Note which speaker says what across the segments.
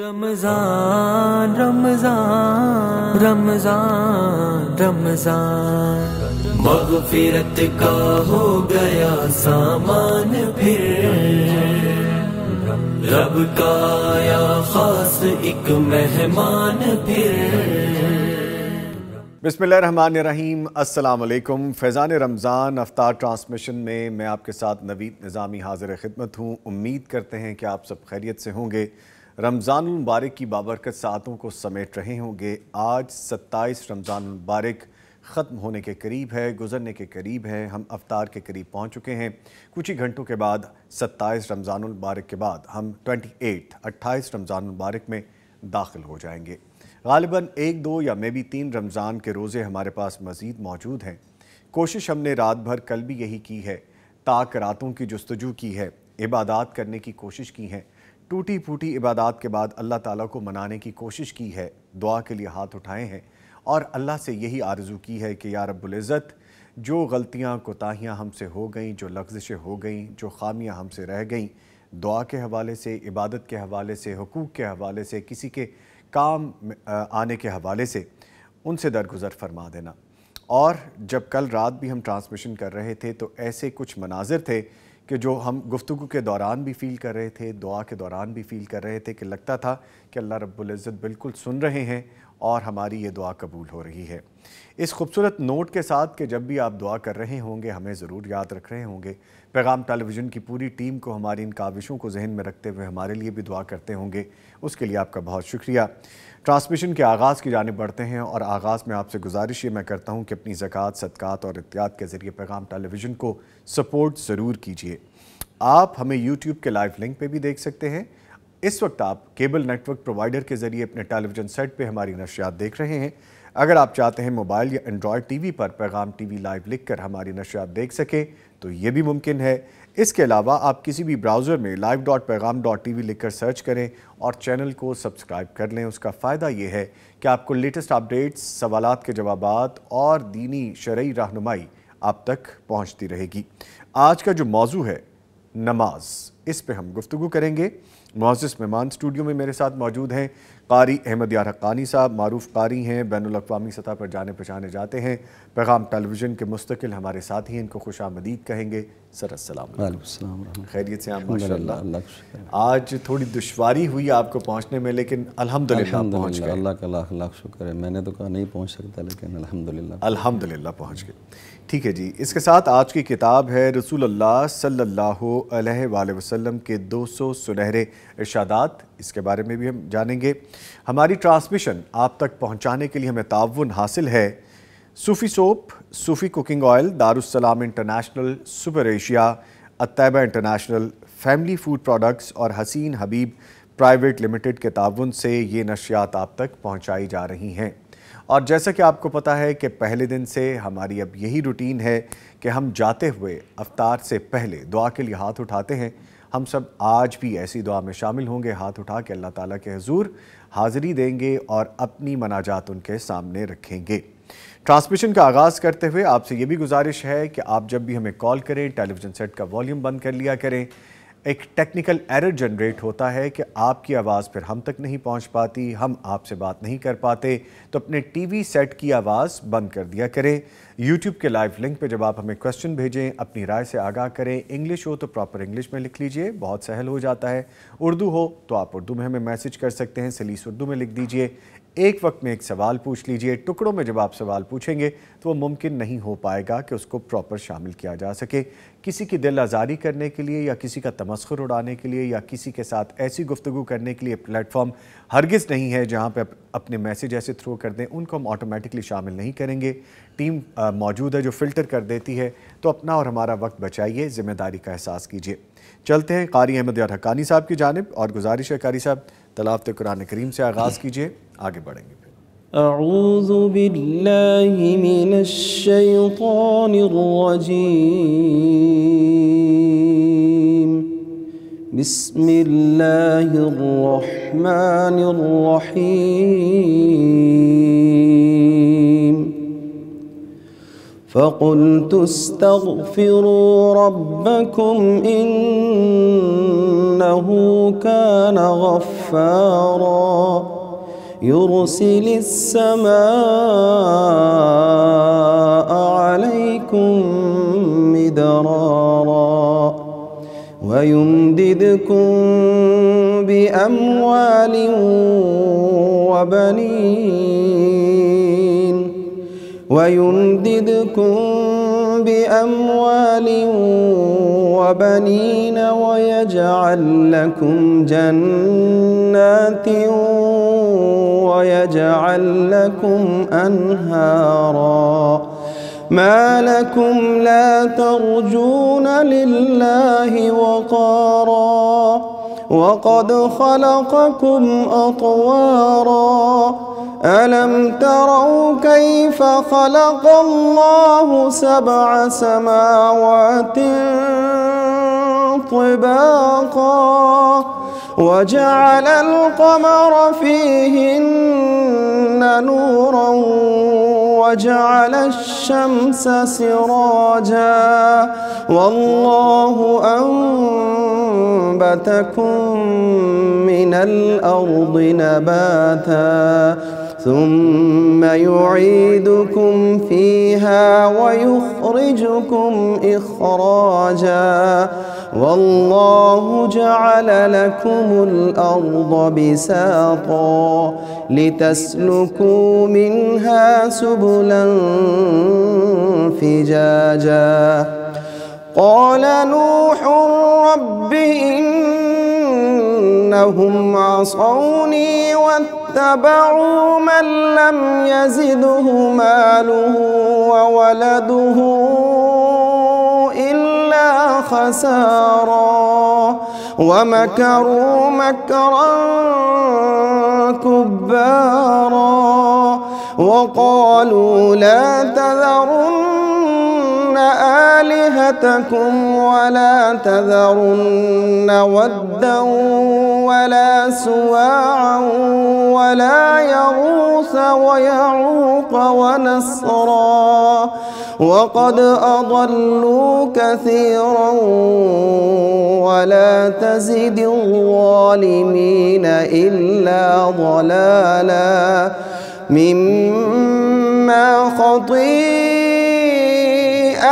Speaker 1: रमजान रमजान रमजान रमजान
Speaker 2: मगफिरत का हो गया सामान फिर रब का आया खास एक मेहमान फिर
Speaker 3: बिसमीम अल्लाम फैज़ान रमज़ान अफ्तार ट्रांसमिशन में मैं आपके साथ नवीद निज़ामी हाजिर खिदमत हूँ उम्मीद करते हैं कि आप सब खैरियत से होंगे रमज़ान मुबारक की बाबरकत सातों को समेट रहे होंगे आज सत्ताईस रमज़ान मुबारक ख़त्म होने के करीब है गुजरने के करीब है हम अवतार के करीब पहुंच चुके हैं कुछ ही घंटों के बाद सत्ताईस रमज़ान मुबारक के बाद हम ट्वेंटी एट अट्ठाईस रमज़ान मुबारक में दाखिल हो जाएंगे गालिबा एक दो या मे बी तीन रमज़ान के रोज़े हमारे पास मज़ीद मौजूद हैं कोशिश हमने रात भर कल भी यही की है ताक रातों की जस्तजू की है इबादत करने की कोशिश की है टूटी फूटी इबादत के बाद अल्लाह ताला को मनाने की कोशिश की है दुआ के लिए हाथ उठाए हैं और अल्लाह से यही आरजू की है कि या रब्ज़त जो गलतियाँ कोताहियाँ हमसे हो गई जो लफ्जिशें हो गई जो खामियाँ हमसे रह गईं दुआ के हवाले से इबादत के हवाले से हकूक़ के हवाले से किसी के काम आने के हवाले से उनसे दरगुजर फरमा देना और जब कल रात भी हम ट्रांसमिशन कर रहे थे तो ऐसे कुछ मनाजिर थे कि जो हम गुफ्तु के दौरान भी फ़ील कर रहे थे दुआ के दौरान भी फ़ील कर रहे थे कि लगता था कि अल्लाह रब्बुल बिल्कुल सुन रहे हैं और हमारी ये दुआ कबूल हो रही है इस खूबसूरत नोट के साथ कि जब भी आप दुआ कर रहे होंगे हमें ज़रूर याद रख रहे होंगे पैगाम टेलीविज़न की पूरी टीम को हमारी इन काविशों को जहन में रखते हुए हमारे लिए भी दुआ करते होंगे उसके लिए आपका बहुत शुक्रिया ट्रांसमिशन के आगाज़ की जानब बढ़ते हैं और आगाज़ में आपसे गुजारिश ये मैं करता हूँ कि अपनी ज़क़़त सदक़ात और एहतियात के ज़रिए पैगाम टेलीविज़न को सपोर्ट ज़रूर कीजिए आप हमें यूट्यूब के लाइव लिंक पर भी देख सकते हैं इस वक्त आप केबल नेटवर्क प्रोवाइडर के ज़रिए अपने टेलीविज़न सेट पर हमारी नशियात देख रहे हैं अगर आप चाहते हैं मोबाइल या एंड्रॉयड टीवी पर पैगाम टीवी लाइव लिखकर हमारी नशियात देख सकें तो ये भी मुमकिन है इसके अलावा आप किसी भी ब्राउज़र में live dot Paigham dot T V कर सर्च करें और चैनल को सब्सक्राइब कर लें उसका फ़ायदा ये है कि आपको लेटेस्ट अपडेट्स सवाल के जवाब और दीनी शर्य रहनुमाई आप तक पहुँचती रहेगी आज का जो मौजू है नमाज इस पर हम गुफ्तु करेंगे मोजिस मेहमान स्टूडियो में मेरे साथ मौजूद हैं कारी अहमद यार हक्कानी साहब मरूफ कारी हैं बैन अवी सतह पर जाने पहचाने जाते हैं पैगाम टेलीविजन के मुस्तकिल हमारे साथ ही इनको खुश आमदीद कहेंगे सर असलम
Speaker 4: खैरियत
Speaker 3: से आप आज थोड़ी दुशारी हुई आपको पहुँचने में लेकिन अलहमदिल्ला पहुँच गए का शुक्र है मैंने तो कहा नहीं पहुँच सकता लेकिन अलहमदिल्ला अलहमदिल्ला पहुँच गए ठीक है जी इसके साथ आज की किताब है रसूल अल्लाह सल्लल्लाहु अलैहि वसल्लम के 200 सुनहरे इर्शादात इसके बारे में भी हम जानेंगे हमारी ट्रांसमिशन आप तक पहुंचाने के लिए हमें ताउन हासिल है Sufi soap Sufi cooking oil Darussalam international super Asia Ataiba international family food products और हसीन हबीब प्राइवेट लिमिटेड के ताउन से ये नशियात आप तक पहुँचाई जा रही हैं और जैसा कि आपको पता है कि पहले दिन से हमारी अब यही रूटीन है कि हम जाते हुए अवतार से पहले दुआ के लिए हाथ उठाते हैं हम सब आज भी ऐसी दुआ में शामिल होंगे हाथ उठा के अल्लाह ताला के हजूर हाज़िरी देंगे और अपनी मनाजात उनके सामने रखेंगे ट्रांसमिशन का आगाज़ करते हुए आपसे ये भी गुजारिश है कि आप जब भी हमें कॉल करें टेलीविज़न सेट का वॉल्यूम बंद कर लिया करें एक टेक्निकल एरर जनरेट होता है कि आपकी आवाज़ फिर हम तक नहीं पहुंच पाती हम आपसे बात नहीं कर पाते तो अपने टीवी सेट की आवाज़ बंद कर दिया करें यूट्यूब के लाइव लिंक पे जब आप हमें क्वेश्चन भेजें अपनी राय से आगाह करें इंग्लिश हो तो प्रॉपर इंग्लिश में लिख लीजिए बहुत सहल हो जाता है उर्दू हो तो आप उर्दू में हमें मैसेज कर सकते हैं सलीस उर्दू में लिख दीजिए एक वक्त में एक सवाल पूछ लीजिए टुकड़ों में जब आप सवाल पूछेंगे तो वो मुमकिन नहीं हो पाएगा कि उसको प्रॉपर शामिल किया जा सके किसी की दिल आज़ारी करने के लिए या किसी का तमस्खर उड़ाने के लिए या किसी के साथ ऐसी गुफ्तु करने के लिए प्लेटफॉर्म हरगिज़ नहीं है जहाँ पर अपने मैसेज ऐसे थ्रो कर दें उनको हम ऑटोमेटिकली शामिल नहीं करेंगे टीम मौजूद है जो फ़िल्टर कर देती है तो अपना और हमारा वक्त बचाइए ज़िम्मेदारी का एहसास कीजिए चलते हैं कारी अहमद और हकानी साहब की जानब और गुजारिश है कारी साहब قرآن کریم سے آغاز کیجئے آگے بڑھیں گے أعوذ بالله
Speaker 5: من الشيطان الرجيم بسم الله الرحمن الرحيم فقلت استغفروا ربكم إنه كان غفارا يرسل السماء عليكم مدرارا ويمددكم بأموال وبنين ويمددكم بأموال وبنين ويجعل لكم جنات ويجعل لكم أنهارا ما لكم لا ترجون لله وقارا وقد خلقكم أطواراً ألم تروا كيف خلق الله سبع سماوات طباقا وجعل القمر فيهن نورا وجعل الشمس سراجا والله أنبتكم من الأرض نباتا ثم يعيدكم فيها ويخرجكم إخراجا والله جعل لكم الأرض بساطا لتسلكوا منها سبلا فجاجا قال نوح رب إن أنهم عصوني واتبعوا من لم يزده ماله وولده إلا خسارا ومكروا مكرا كبارا وقالوا لا تذرن تذرن آلهتكم ولا تذرن ودا ولا سواعا ولا يغوث ويعوق ونصرا وقد أضلوا كثيرا ولا تزد الظالمين إلا ضلالا مما خطير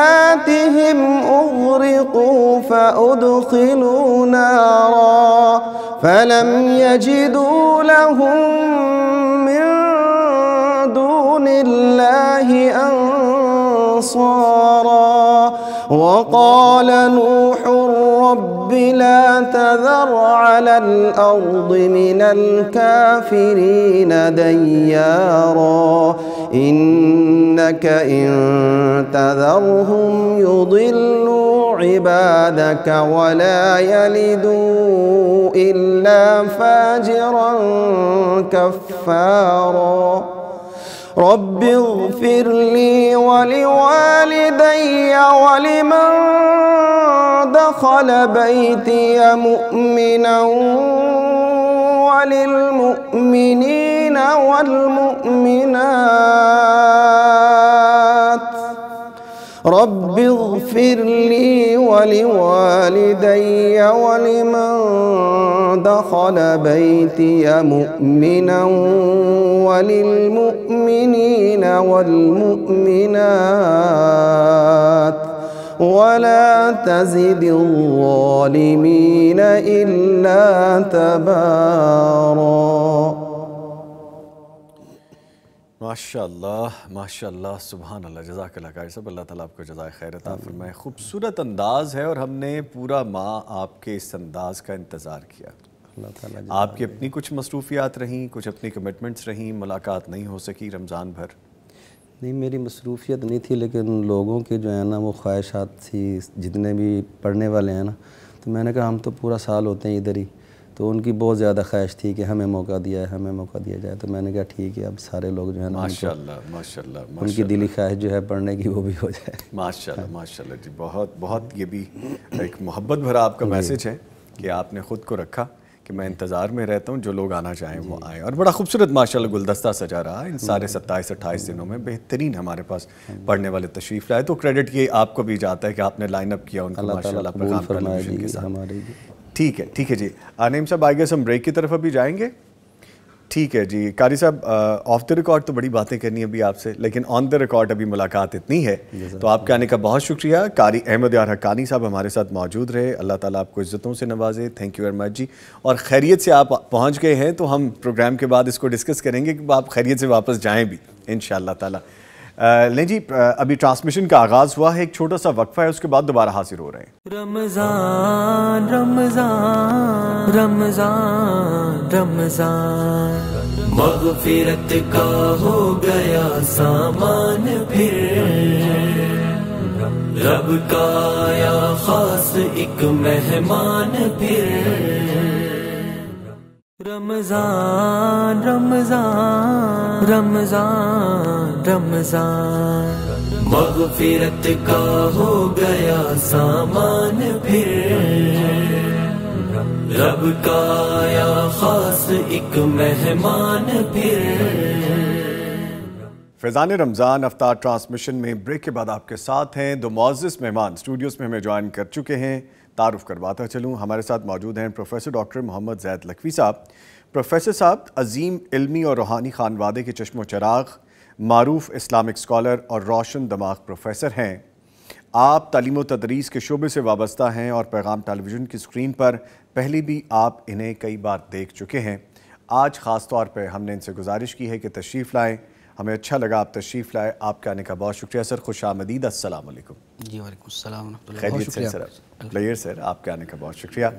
Speaker 5: آياتهم أغرقوا فأدخلوا نارا فلم يجدوا لهم من دون الله أنصارا وقال نوح رب لا تذر على الأرض من الكافرين دياراً إنك إن تذرهم يضلوا عبادك ولا يلدوا إلا فاجرا كفارا رب اغفر لي ولوالدي ولمن دخل بيتي مؤمنا وللمؤمنين والمؤمنات رب اغفر لي ولوالدي ولمن دخل بيتي مؤمنا وللمؤمنين والمؤمنات ولا تزد الظالمين إلا تبارا
Speaker 3: माशाल्लाह माशाल्लाह सुबहान अल्लाह जजाक कारी सब अल्लाह ताला आपको जजाय खैर फरमाए खूबसूरत अंदाज़ है और हमने पूरा माह आपके इस अंदाज़ का इंतज़ार किया आपकी अपनी कुछ मसरूफियात रहीं कुछ अपनी कमिटमेंट्स रहीं मुलाकात नहीं हो सकी रमज़ान भर नहीं मेरी
Speaker 6: मसरूफियत नहीं थी लेकिन लोगों के जो है ना वो ख्वाहिशात थी जितने भी पढ़ने वाले हैं ना तो मैंने कहा हम तो पूरा साल होते हैं इधर ही तो उनकी बहुत ज़्यादा ख्वाहिश थी कि हमें मौका दिया है हमें मौका दिया जाए तो मैंने कहा ठीक है अब सारे लोग जो है ना माशाल्लाह माशाल्लाह उनकी दिली ख्वाहिश जो है पढ़ने की वो भी हो जाए
Speaker 3: माशाल्लाह माशाल्लाह जी बहुत बहुत ये भी एक मोहब्बत भरा आपका मैसेज है कि आपने ख़ुद को रखा कि मैं इंतज़ार में रहता हूँ जो लोग आना चाहें वो आए और बड़ा खूबसूरत माशाल्लाह गुलदस्ता सजा रहा इन सारे सत्ताईस अट्ठाईस दिनों में बेहतरीन हमारे पास पढ़ने वाले तशरीफ लाए तो क्रेडिट ये आपको भी जाता है कि आपने लाइन अप किया उनका माशा ठीक है ठीक है जी आनेम साहब आगे हम ब्रेक की तरफ अभी जाएंगे ठीक है जी कारी साहब ऑफ द रिकॉर्ड तो बड़ी बातें करनी है अभी आपसे लेकिन ऑन द रिकॉर्ड अभी मुलाकात इतनी है तो आपके आने का बहुत शुक्रिया कारी अहमद यार हकानी साहब हमारे साथ मौजूद रहे अल्लाह ताला आपको इज़्ज़तों से नवाजे थैंक यू वेरी मच जी और खैरियत से आप पहुँच गए हैं तो हम प्रोग्राम के बाद इसको डिस्कस करेंगे कि आप खैरियत से वापस जाएँ भी इन शाह लें जी अभी ट्रांसमिशन का आगाज हुआ है एक छोटा सा वक्फा है उसके बाद दोबारा हाजिर हो रहे
Speaker 1: हैं रमजान रमजान रमजान
Speaker 2: रमजान का हो गया सामान फिर रब का आया खास एक मेहमान फिर
Speaker 1: रमजान रमजान रमजान रमजान
Speaker 2: मगफिरत का हो गया सामान फिर रब का आया खास एक मेहमान फिर
Speaker 3: फैज़ान रमज़ान अफ्तार ट्रांसमिशन में ब्रेक के बाद आपके साथ हैं दो मोजिस मेहमान स्टूडियोज़ में हमें ज्वाइन कर चुके हैं तारुफ करवाता चलूँ हमारे साथ मौजूद हैं प्रोफेसर डॉक्टर मोहम्मद जैद लखवी साहब प्रोफेसर साहब अजीम इल्मी और रूहानी खानवादे के चश्मो चराग मरूफ इस्लामिक स्कॉलर और रोशन दमाग प्रोफेसर हैं आप तलीम तदरीस के शोबे से वाबस्ता हैं और पैगाम टेलीविज़न की स्क्रीन पर पहले भी आप इन्हें कई बार देख चुके हैं आज ख़ास तौर पर हमने इनसे गुजारिश की है कि तशरीफ़ लाएँ हमें अच्छा लगा आप तशरीफ़ लाए आपके आने का बहुत शुक्रिया सर खुश आमदीद असल
Speaker 4: जी सर
Speaker 3: प्लेयर सर आपके आने का बहुत शुक्रिया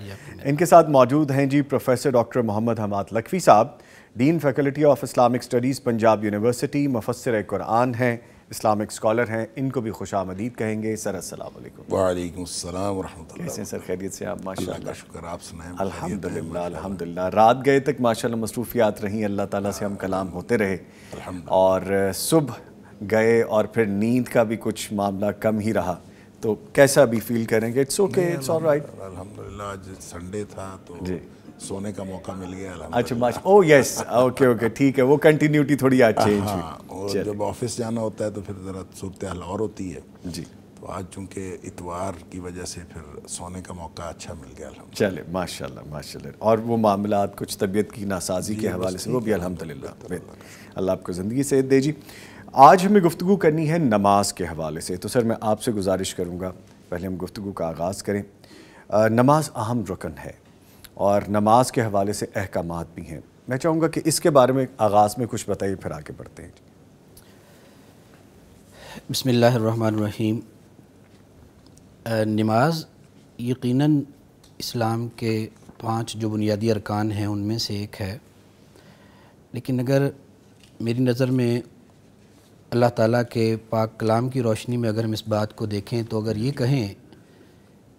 Speaker 3: इनके साथ मौजूद हैं जी प्रोफेसर डॉक्टर मोहम्मद हमाद लखवी साहब dean faculty of Islamic studies Punjab university मुफसर कुरान हैं इस्लामिक स्कॉलर हैं इनको भी खुश आमदीद कहेंगे सर असल वाले सर खैरियत से आप माशा शुक्र आप सुनाएं अल्हम्दुलिल्लाह अल्हम्दुलिल्लाह रात गए तक माशाल्लाह मसरूफियात रहीं अल्लाह ताला से हम कलाम होते रहे और सुबह गए और फिर नींद का भी कुछ मामला कम ही रहा तो कैसा भी फील करेंगे इट्स ओके इट्स ऑलराइट
Speaker 7: अल्हम्दुलिल्लाह आज संडे था तो जी सोने का मौका मिल गया
Speaker 3: अच्छा माशा ओ यस ओके ओके ठीक है वो कंटिन्यूटी थोड़ी आज चेंज हाँ, हाँ,
Speaker 7: और जब ऑफिस जाना होता है तो फिर ज़रा सूरत हाल और होती है जी तो आज चूंकि इतवार की वजह से फिर सोने का मौका अच्छा मिल गया
Speaker 3: चले माशाल्लाह माशाल्लाह और वो मामला कुछ तबीयत की नासाजी के हवाले से वो भी अलहमदिल्ला अल्लाह आपको ज़िंदगी से दे जी आज हमें गुफ्तु करनी है नमाज के हवाले से तो सर मैं आपसे गुजारिश करूँगा पहले हम गुफ्तु का आगाज़ करें नमाज अहम रुकन है और नमाज के हवाले से अहकाम भी हैं मैं चाहूँगा कि इसके बारे में आगाज़ में कुछ बताइए फिर आगे बढ़ते हैं
Speaker 4: बसमीम नमाज यकीनन इस्लाम के पांच जो बुनियादी अरकान हैं उनमें से एक है लेकिन अगर मेरी नज़र में अल्लाह ताला के पाक कलाम की रोशनी में अगर हम इस बात को देखें तो अगर ये कहें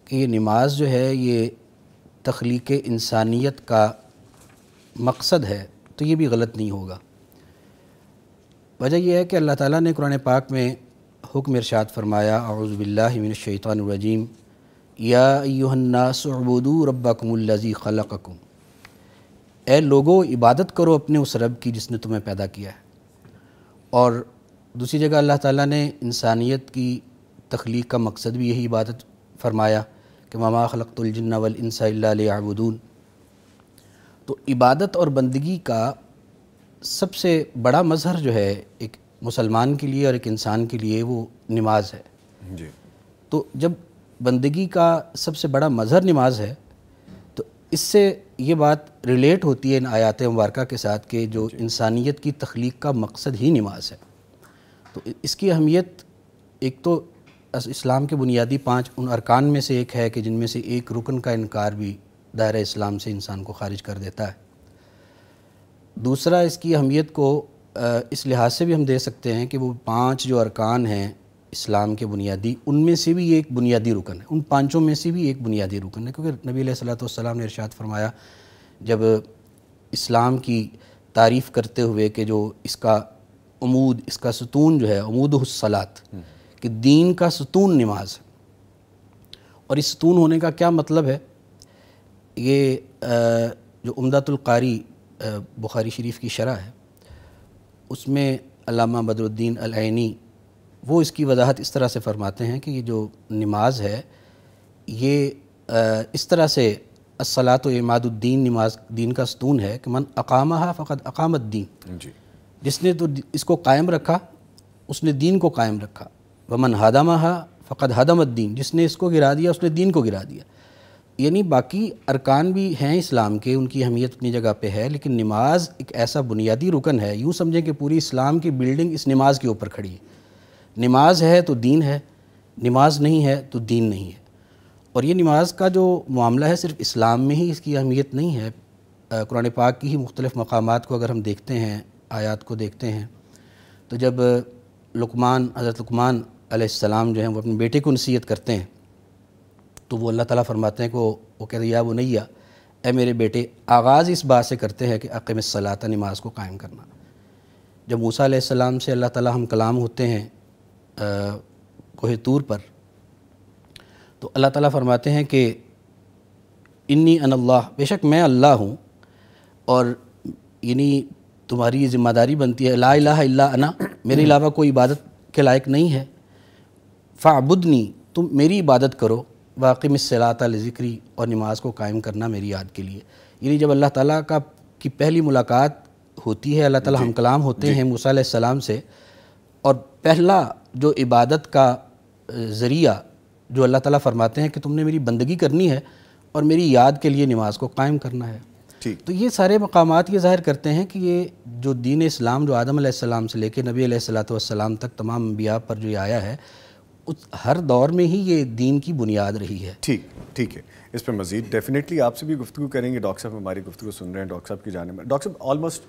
Speaker 4: कि ये नमाज जो है ये तख्लीक इंसानियत का मकसद है तो ये भी गलत नहीं होगा वजह यह है कि अल्लाह ताला ने कुरान पाक में हुक्म इरशाद फरमाया आउज़बिल्लिमिनशैतरजीम याबुदू रब्बाकमल्लज़ी खलकुम ए लोगो इबादत करो अपने उस रब की जिसने तुम्हें पैदा किया है और दूसरी जगह अल्लाह ताला ने इंसानियत की तख्लीक का मकसद भी यही इबादत फरमाया कि मामा खलकतुलजन्ना वलसाबून तो इबादत और बंदगी का सबसे बड़ा मज़हर जो है एक मुसलमान के लिए और एक इंसान के लिए वो नमाज है जी तो जब बंदगी का सबसे बड़ा मज़हर नमाज है तो इससे ये बात रिलेट होती है इन आयात मुबारक के साथ कि जो इंसानियत की तख्लीक का मकसद ही नमाज है तो इसकी अहमियत एक तो इस्लाम के बुनियादी पाँच उन अरकान में से एक है कि जिनमें से एक रुकन का इनकार भी दायरा इस्लाम से इंसान को खारिज कर देता है दूसरा इसकी अहमियत को इस लिहाज से भी हम दे सकते हैं कि वो पाँच जो अरकान हैं इस्लाम के बुनियादी उनमें से भी एक बुनियादी रुकन है उन पाँचों में से भी एक बुनियादी रुकन है क्योंकि नबी सलाम ने इरशाद फरमाया जब इस्लाम की तारीफ़ करते हुए कि जो इसका अमूद इसका सतून जो है अमूद हसलात हम्म। कि दीन का सतून नमाज है और इस सतून होने का क्या मतलब है ये जो उमदातुल्कारी बुखारी शरीफ की शरह है उसमें अलामा बदरुद्दीन अलैनी वो इसकी वजाहत इस तरह से फरमाते हैं कि ये जो नमाज है ये इस तरह से असलात इमादुद्दीन नमाज दीन का सतून है कि मन अकामा फ़कत अकामत दीन जिसने तो इसको कायम रखा उसने दीन को कायम रखा वमन हादामा फ़कत दीन जिसने इसको गिरा दिया उसने दीन को गिरा दिया यानी बाकी अरकान भी हैं इस्लाम के उनकी अहमियत अपनी जगह पे है लेकिन नमाज एक ऐसा बुनियादी रुकन है यूँ समझें कि पूरी इस्लाम की बिल्डिंग इस नमाज के ऊपर खड़ी है नमाज है तो दीन है नमाज नहीं है तो दीन नहीं है और ये नमाज का जो मामला है सिर्फ इस्लाम में ही इसकी अहमियत नहीं है कुरान पाक की ही मुख्तलिफ़ मकाम को अगर हम देखते हैं आयात को देखते हैं तो जब लुकमान हज़रत लुकमान आसमाम जो हैं वो अपने बेटे को नसीहत करते हैं तो वो अल्लाह ताला फरमाते हैं को वो कह या वो नैया ए मेरे बेटे आगाज़ इस बात से करते हैं कि अकम सलाता नमाज को कायम करना जब मूसा आसमाम से अल्लाह ताला हम कलाम होते हैं कोहे तूर पर तो अल्लाह ताला फरमाते हैं कि इन्नी अनल्लाह बेशक मैं अल्लाह हूँ और यानी तुम्हारी ये ज़िम्मेदारी बनती है ला ला अना मेरे अलावा कोई इबादत के लायक नहीं है फ़ाबुदनी तुम मेरी इबादत करो वाक़ी में सलात ज़िक्री और नमाज को कायम करना मेरी याद के लिए यानी जब अल्लाह ताला का की पहली मुलाकात होती है अल्लाह ताला हम कलाम होते हैं मूसा सलाम से और पहला जो इबादत का ज़रिया जो अल्लाह ताला फरमाते हैं कि तुमने मेरी बंदगी करनी है और मेरी याद के लिए नमाज को कायम करना है ठीक तो ये सारे मकाम ये ज़ाहिर करते हैं कि ये जो दीन इस्लाम जो आदम से लेकर नबी सलाम तक तमाम अम्बिया पर जो
Speaker 3: आया है उस हर दौर में ही ये दीन की बुनियाद रही है ठीक ठीक है इस पर मजीद डेफिनेटली आपसे भी गुफ्तु करेंगे डॉक्टर साहब हमारी गुफ्तु सुन रहे हैं डॉक्टर साहब की जाने में डॉक्टर साहब ऑलमोस्ट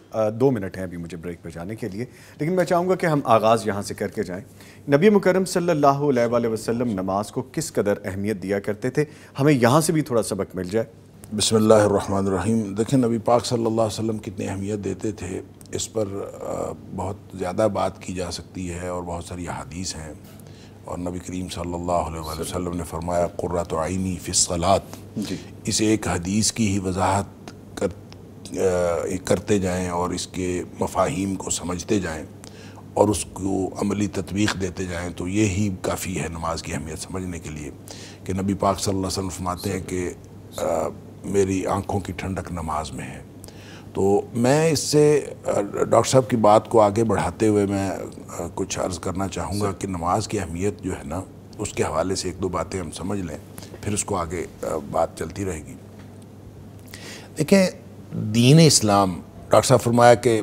Speaker 3: दो मिनट हैं अभी मुझे ब्रेक पर जाने के लिए लेकिन मैं चाहूँगा कि हम आगाज़ यहाँ से करके जाएँ नबी मुकरम सल्ला वसम नमाज को किस कदर अहमियत दिया करते थे हमें यहाँ से भी
Speaker 7: थोड़ा सबक मिल जाए बसमीम देखें नबी पाक सल्लल्लाहु अलैहि वसल्लम कितनी अहमियत देते थे इस पर बहुत ज़्यादा बात की जा सकती है और बहुत सारी अदीस हैं और नबी करीम सल्लल्लाहु अलैहि वसल्लम ने फरमाया क़ुर्रत आइनी फ़िसलात इस एक हदीस की ही वजाहत कर, करते जाएँ और इसके मफाहिम को समझते जाएँ और उसको अमली तत्वीक देते जाएँ तो ये ही काफ़ी है नमाज की अहमियत समझने के लिए कि नबी पाक सल्लल्लाहु अलैहि वसल्लम फरमाते हैं कि मेरी आंखों की ठंडक नमाज में है तो मैं इससे डॉक्टर साहब की बात को आगे बढ़ाते हुए मैं कुछ अर्ज़ करना चाहूँगा कि नमाज की अहमियत जो है ना उसके हवाले से एक दो बातें हम समझ लें फिर उसको आगे बात चलती रहेगी देखें दीन इस्लाम डॉक्टर साहब फरमाया कि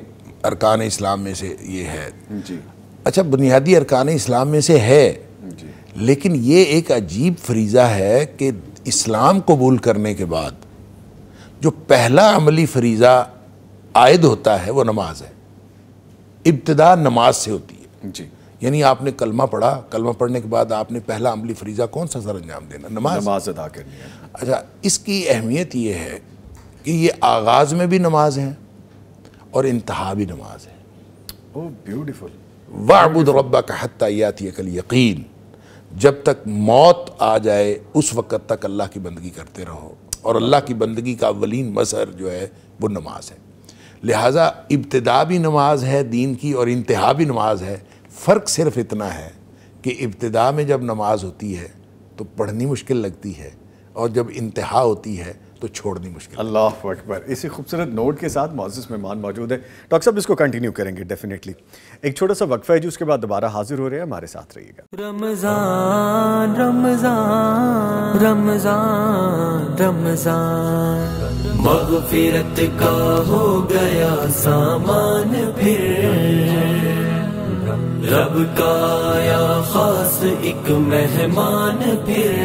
Speaker 7: अरकान इस्लाम में से ये है जी अच्छा बुनियादी अरकान इस्लाम में से है लेकिन ये एक अजीब फरीज़ा है कि इस्लाम कबूल करने के बाद जो पहला अमली फरीज़ा आयद होता है वो नमाज है इब्तदा नमाज से होती है जी यानी आपने कलमा पढ़ा कलमा पढ़ने के बाद आपने पहला अमली फरीज़ा कौन सा सर अंजाम देना नमाज नमाज अदा करनी है अच्छा इसकी अहमियत ये है कि ये आगाज़ में भी नमाज है और इंतहा भी नमाज है ओ ब्यूटीफुल वाबुद रब्बा का हत्या कल यकीन जब तक मौत आ जाए उस वक़्त तक अल्लाह की बंदगी करते रहो और अल्लाह की बंदगी का अवलिन मसर जो है वो नमाज है लिहाजा इब्तदा भी नमाज है दीन की और इंतहा भी नमाज है फ़र्क सिर्फ इतना है कि इब्तदा में जब नमाज होती है तो पढ़नी मुश्किल लगती है और जब इंतहा होती है तो छोड़नी मुश्किल अल्लाह अकबर इसी खूबसूरत नोट के साथ मौजूद मेहमान मौजूद है
Speaker 3: डॉक्टर साहब इसको कंटिन्यू करेंगे डेफिनेटली एक छोटा सा वक्फा है जी उसके बाद दोबारा हाजिर हो रहे हैं हमारे साथ रहिएगा
Speaker 1: रमजान रमजान रमजान रमजान मगफिरत का हो गया
Speaker 2: सामान फिर रब का खास एक मेहमान फिर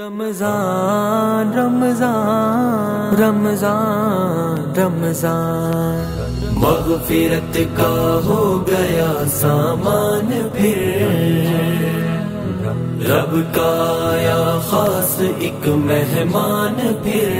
Speaker 1: रमजान रमजान रमजान रमजान मगफिरत का हो गया सामान फिर रब का आया
Speaker 2: खास एक
Speaker 3: मेहमान फिर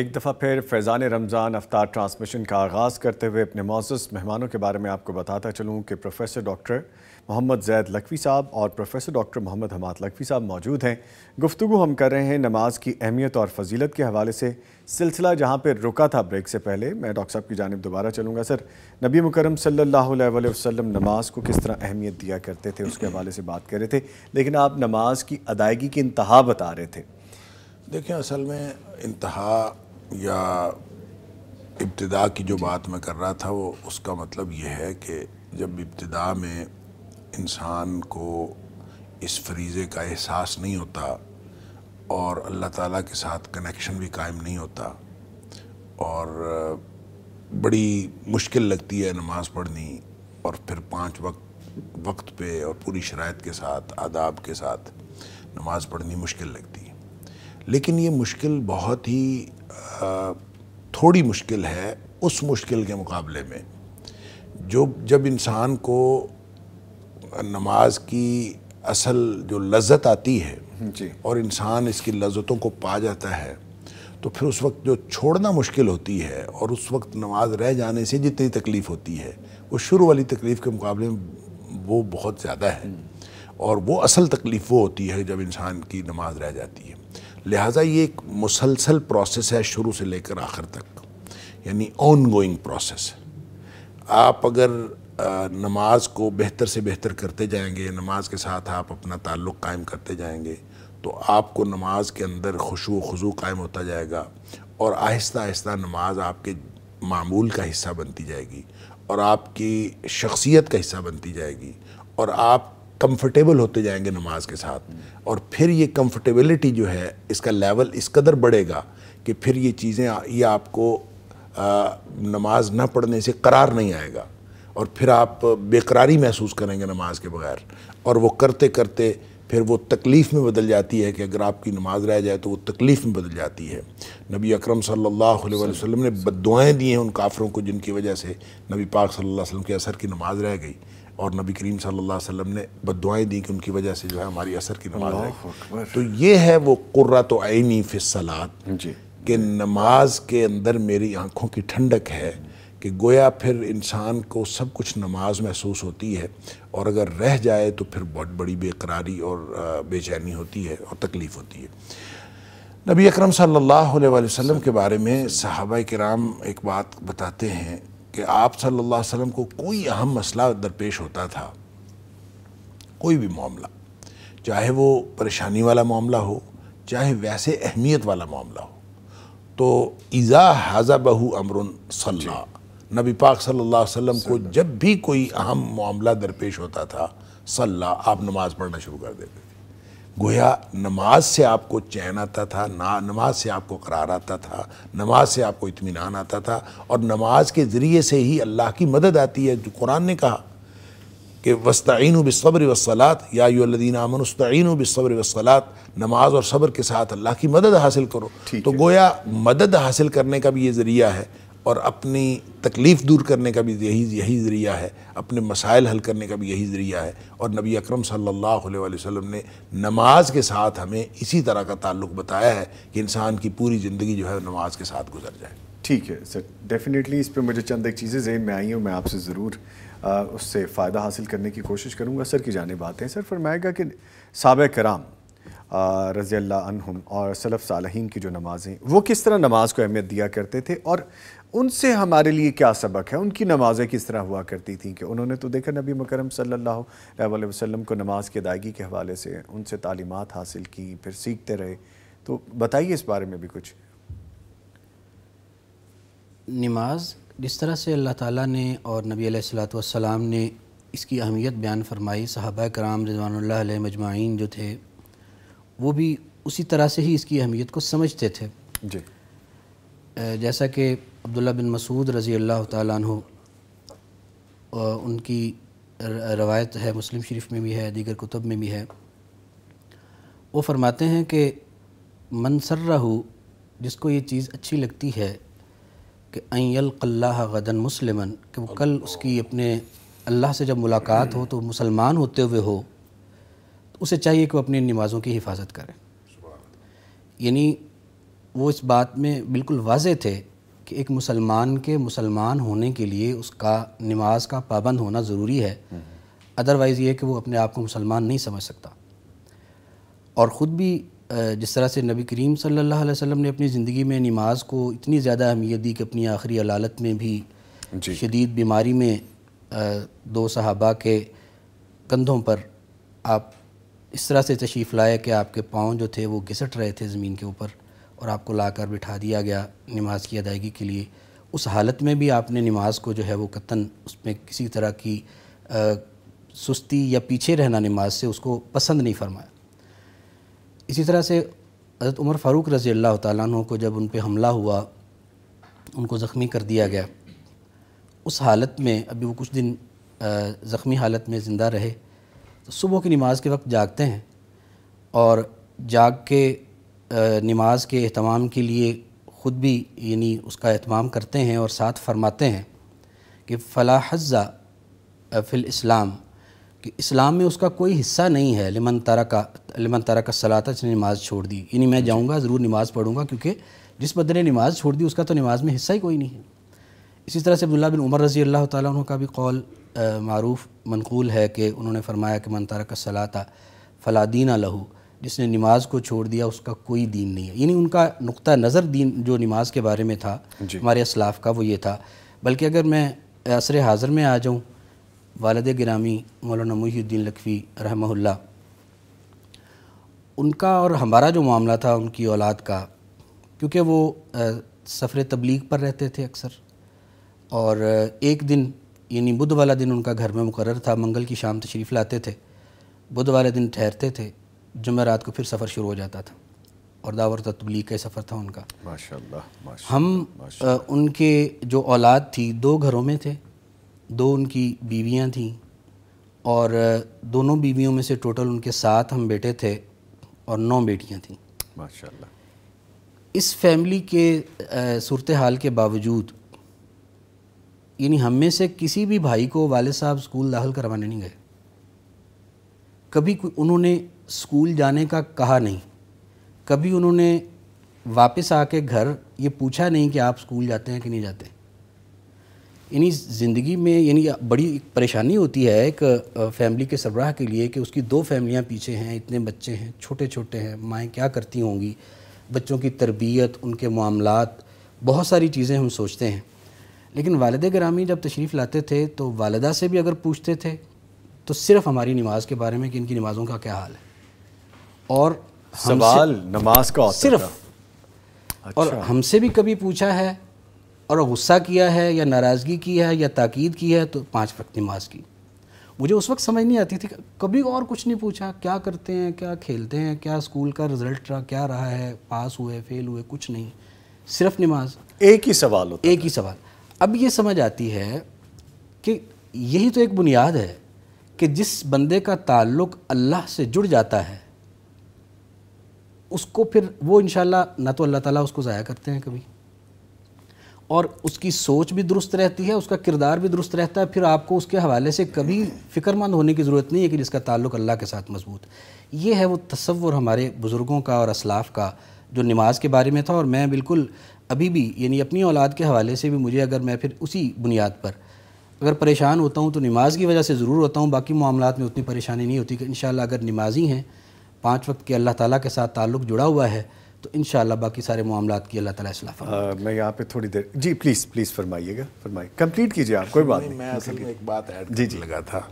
Speaker 3: एक दफ़ा फिर फैज़ान रमज़ान अफ्तार ट्रांसमिशन का आगाज़ करते हुए अपने मोज़ मेहमानों के बारे में आपको बताता चलूँ कि प्रोफेसर डॉक्टर मोहम्मद जैद लखवी साहब और प्रोफेसर डॉक्टर मोहम्मद हमाद लकवी साहब मौजूद हैं गुफ्तु हम कर रहे हैं नमाज की अहमियत और फजीलत के हवाले से सिलसिला जहाँ पर रुका था ब्रेक से पहले मैं डॉक्टर साहब की जानब दोबारा चलूँगा सर नबी मुकरम सल्लल्लाहु वसम नमाज को किस तरह अहमियत दिया करते थे उसके हवाले से बात कर रहे थे लेकिन आप नमाज
Speaker 7: की अदायगी की इंतहा बता रहे थे देखें असल में इंतहा या इब्तदा की जो बात मैं कर रहा था वो उसका मतलब ये है कि जब इब्तदा में इंसान को इस फरीज़े का एहसास नहीं होता और अल्लाह ताला के साथ कनेक्शन भी कायम नहीं होता और बड़ी मुश्किल लगती है नमाज़ पढ़नी और फिर पांच वक्त वक्त पे और पूरी शरात के साथ आदाब के साथ नमाज़ पढ़नी मुश्किल लगती है लेकिन ये मुश्किल बहुत ही थोड़ी मुश्किल है उस मुश्किल के मुकाबले में जो जब इंसान को नमाज की असल जो लज्जत आती है हम्म, जी और इंसान इसकी लज्जतों को पा जाता है तो फिर उस वक्त जो छोड़ना मुश्किल होती है और उस वक्त नमाज रह जाने से जितनी तकलीफ़ होती है वो शुरू वाली तकलीफ़ के मुकाबले में वो बहुत ज़्यादा है हम्म। और वो असल तकलीफ़ वो होती है जब इंसान की नमाज रह जाती है लिहाजा ये एक मुसलसल प्रोसेस है शुरू से लेकर आखिर तक यानी ऑन गोइंग प्रोसेस आप अगर नमाज को बेहतर से बेहतर करते जाएंगे नमाज के साथ आप अपना ताल्लुक़ कायम करते जाएंगे तो आपको नमाज के अंदर खुशू खजू कायम होता जाएगा और आहिस्ता आहिस्ता नमाज आपके मामूल का हिस्सा बनती जाएगी और आपकी शख्सियत का हिस्सा बनती जाएगी और आप कंफर्टेबल होते जाएंगे नमाज के साथ और फिर ये कंफर्टेबिलिटी जो है इसका लेवल इस कदर बढ़ेगा कि फिर ये चीज़ें ये आपको आ, नमाज ना पढ़ने से करार नहीं आएगा और फिर आप बेकरारी महसूस करेंगे नमाज के बगैर और वो करते करते फिर वो तकलीफ़ में बदल जाती है कि अगर आपकी नमाज रह जाए तो वो तकलीफ़ में बदल जाती है नबी अकरम सल्लल्लाहु अलैहि वसल्लम ने बदुआएँ दी हैं उन काफ़रों को जिनकी वजह से नबी पाक सल्लल्लाहु अलैहि वसल्लम के असर की नमाज रह गई और नबी करीम सल्लल्लाहु अलैहि वसल्लम ने बदुआएँ दी कि उनकी वजह से जो है हमारी असर की नमाज रह गई तो ये है वो कुर्रत आइनी फ़िसलात कि नमाज के अंदर मेरी आँखों की ठंडक है कि गोया फिर इंसान को सब कुछ नमाज महसूस होती है और अगर रह जाए तो फिर बहुत बड़ी बेकरारी और बेचैनी होती है और तकलीफ़ होती है नबी अकरम सल्लल्लाहु अलैहि वसल्लम के बारे में सहाबा कराम एक बात बताते हैं कि आप सल्लल्लाहु अलैहि वसल्लम को कोई अहम मसला दरपेश होता था कोई भी मामला चाहे वो परेशानी वाला मामला हो चाहे वैसे अहमियत वाला मामला हो तो ईज़ा हाजा बहू अमरुन सल्ला नबी पाक सल्लल्लाहु अलैहि वसल्लम को जब भी कोई अहम मामला दरपेश होता था सल्ला आप नमाज पढ़ना शुरू कर देते थे गोया नमाज से आपको चैन आता था ना नमाज से आपको करार आता था नमाज से आपको इतमान आता था और नमाज के ज़रिए से ही अल्लाह की मदद आती है जो कुरान ने कहा कि वस्तिन बसब्र वसलात या यूलदीन अमन वसलात नमाज और सब्र के साथ अल्लाह की मदद हासिल करो तो गोया मदद हासिल करने का भी ये ज़रिया है और अपनी तकलीफ़ दूर करने का भी यही यही ज़रिया है अपने मसाइल हल करने का भी यही ज़रिया है और नबी अकरम सल्लल्लाहु अलैहि वसल्लम ने नमाज के साथ हमें इसी तरह का ताल्लुक बताया है कि इंसान की पूरी ज़िंदगी जो है नमाज के साथ गुजर जाए
Speaker 3: ठीक है सर डेफिनेटली इस पर मुझे चंद एक चीज़ें जेन में आई हैं मैं आपसे ज़रूर उससे फ़ायदा हासिल करने की कोशिश करूँगा सर की जाने बातें हैं सर फरमाएगा कि सब कराम रज़ी और सलफ़ सालहीन की जो नमाज़ें वो किस तरह नमाज को अहमियत दिया करते थे और उनसे हमारे लिए क्या सबक है उनकी नमाज़ें किस तरह हुआ करती थी कि उन्होंने तो देखा नबी मकरम सल्लल्लाहु अलैहि वसल्लम को नमाज की अदायगी के हवाले से उनसे तालीमत हासिल की फिर सीखते रहे तो बताइए इस बारे में भी कुछ
Speaker 4: नमाज जिस तरह से अल्लाह ताला ने और नबी सलाम ने इसकी अहमियत बयान फरमाई सहाबा कराम रजवानल्ला मजमाइन जो थे वो भी उसी तरह से ही इसकी अहमियत को समझते थे जी जैसा कि अब्दुल्ला बिन मसूद रज़ी अल्लाह तु उनकी रवायत है मुस्लिम शरीफ में भी है दीगर कुतब में भी है वो फरमाते हैं कि मनसर्रहू जिसको ये चीज़ अच्छी लगती है कि अयल कल्ला गदन मुसलमन कि वो कल उसकी अपने अल्लाह से जब मुलाकात हो तो मुसलमान होते हुए हो तो उसे चाहिए कि वो अपनी नमाज़ों की हिफाजत करें यानी वो इस बात में बिल्कुल वाज थे कि एक मुसलमान के मुसलमान होने के लिए उसका नमाज का पाबंद होना ज़रूरी है अदरवाइज़ ये कि वो अपने आप को मुसलमान नहीं समझ सकता और ख़ुद भी जिस तरह से नबी करीम सल्लल्लाहु अलैहि वसल्लम ने अपनी ज़िंदगी में नमाज को इतनी ज़्यादा अहमियत दी कि अपनी आखिरी अलालत में भी शदीद बीमारी में दो सहाबा के कंधों पर आप इस तरह से तशरीफ़ लाए कि आपके पाँव जो थे वो घिसट रहे थे ज़मीन के ऊपर और आपको लाकर बिठा दिया गया नमाज की अदायगी के लिए उस हालत में भी आपने नमाज को जो है वो कतन उसमें किसी तरह की आ, सुस्ती या पीछे रहना नमाज से उसको पसंद नहीं फरमाया इसी तरह से हज़रत उमर फ़ारूक रज़ी अल्लाह तु को जब उन पर हमला हुआ उनको ज़ख्मी कर दिया गया उस हालत में अभी वो कुछ दिन ज़ख्मी हालत में ज़िंदा रहे तो सुबह की नमाज के वक्त जागते हैं और जाग के नमाज के अहतमाम के लिए ख़ुद भी यानी उसका अहतमाम करते हैं और साथ फरमाते हैं कि फ़ला हज़ा फ़िल इस्लाम कि इस्लाम में उसका कोई हिस्सा नहीं है लिमन तारा का लिमन तारा का सलाता जिसने नमाज़ छोड़ दी यानी मैं जाऊँगा ज़रूर नमाज़ पढ़ूँगा क्योंकि जिस बंदे ने नमाज़ छोड़ दी उसका तो नमाज में हिस्सा ही कोई नहीं है इसी तरह से अब्दुल्ला बिन उमर रज़ी अल्लाह तुम का भी कौल मरूफ़ मनकूल है कि उन्होंने फरमाया कि मन तारा का सलाता फ़लादीना लहू जिसने नमाज को छोड़ दिया उसका कोई दीन नहीं है यानी उनका नुक़ा नज़र दीन जो नमाज के बारे में था हमारे असलाफ का वो ये था बल्कि अगर मैं असर हाज़र में आ जाऊँ वालद ग्रामी मौलाना मुहीद्दीन लखवी रहमल्ला उनका और हमारा जो मामला था उनकी औलाद का क्योंकि वो सफ़र तबलीग पर रहते थे अक्सर और एक दिन यानी बुध वाला दिन उनका घर में मुकर था मंगल की शाम तशरीफ़ लाते थे बुध वाले दिन ठहरते थे रात को फिर सफ़र शुरू हो जाता था और दावर तबलीग का सफ़र था उनका
Speaker 3: माशाल्लाह हम
Speaker 4: उनके जो औलाद थी दो घरों में थे दो उनकी बीवियां थीं और दोनों बीवियों में से टोटल उनके सात हम बेटे थे और नौ बेटियां थीं माशाल्लाह इस फैमिली के सूरत हाल के बावजूद यानी हम में से किसी भी भाई को वाले साहब स्कूल दाखिल करवाने नहीं गए कभी उन्होंने स्कूल जाने का कहा नहीं कभी उन्होंने वापस आके घर ये पूछा नहीं कि आप स्कूल जाते हैं कि नहीं जाते यानी ज़िंदगी में यानी बड़ी परेशानी होती है एक फैमिली के सरबराह के लिए कि उसकी दो फैमिलियाँ पीछे हैं इतने बच्चे हैं छोटे छोटे हैं माएँ क्या करती होंगी बच्चों की तरबियत उनके मामला बहुत सारी चीज़ें हम सोचते हैं लेकिन वालद ग्रामी जब तशरीफ़ लाते थे तो वालदा से भी अगर पूछते थे तो सिर्फ़ हमारी नमाज के बारे में कि इनकी नमाज़ों का क्या हाल है और सवाल नमाज का सिर्फ अच्छा। और हमसे भी कभी पूछा है और गुस्सा किया है या नाराज़गी की है या ताकीद की है तो पाँच वक्त नमाज की मुझे उस वक्त समझ नहीं आती थी कभी और कुछ नहीं पूछा क्या करते हैं क्या खेलते हैं क्या स्कूल का रिजल्ट रहा क्या रहा है पास हुए फेल हुए कुछ नहीं सिर्फ नमाज
Speaker 3: एक ही सवाल होता एक ही सवाल
Speaker 4: अब ये समझ आती है कि यही तो एक बुनियाद है कि जिस बंदे का ताल्लुक अल्लाह से जुड़ जाता है उसको फिर वो इन ना तो अल्लाह ताला उसको ज़ाया करते हैं कभी और उसकी सोच भी दुरुस्त रहती है उसका किरदार भी दुरुस्त रहता है फिर आपको उसके हवाले से कभी फ़िक्रमंद होने की ज़रूरत नहीं है कि जिसका ताल्लुक अल्लाह के साथ मजबूत ये है वो तस्वुर हमारे बुज़ुर्गों का और असलाफ का जो नमाज के बारे में था और मैं बिल्कुल अभी भी यानी अपनी औलाद के हवाले से भी मुझे अगर मैं फिर उसी बुनियाद पर अगर परेशान होता हूँ तो नमाज की वजह से ज़रूर होता हूँ बाकी मामला में उतनी परेशानी नहीं होती कि इन अगर नमाजी हैं पाँच वक्त के अल्लाह ताला के साथ ताल्लुक जुड़ा हुआ है तो इन बाकी सारे मामला की अल्लाह ताला तला मैं यहाँ पे
Speaker 7: थोड़ी देर जी प्लीज़ प्लीज़ फरमाइएगा फरमाइए कंप्लीट कीजिए आप कोई बात नहीं मैं असल में एक बात ऐड जी जी लगा था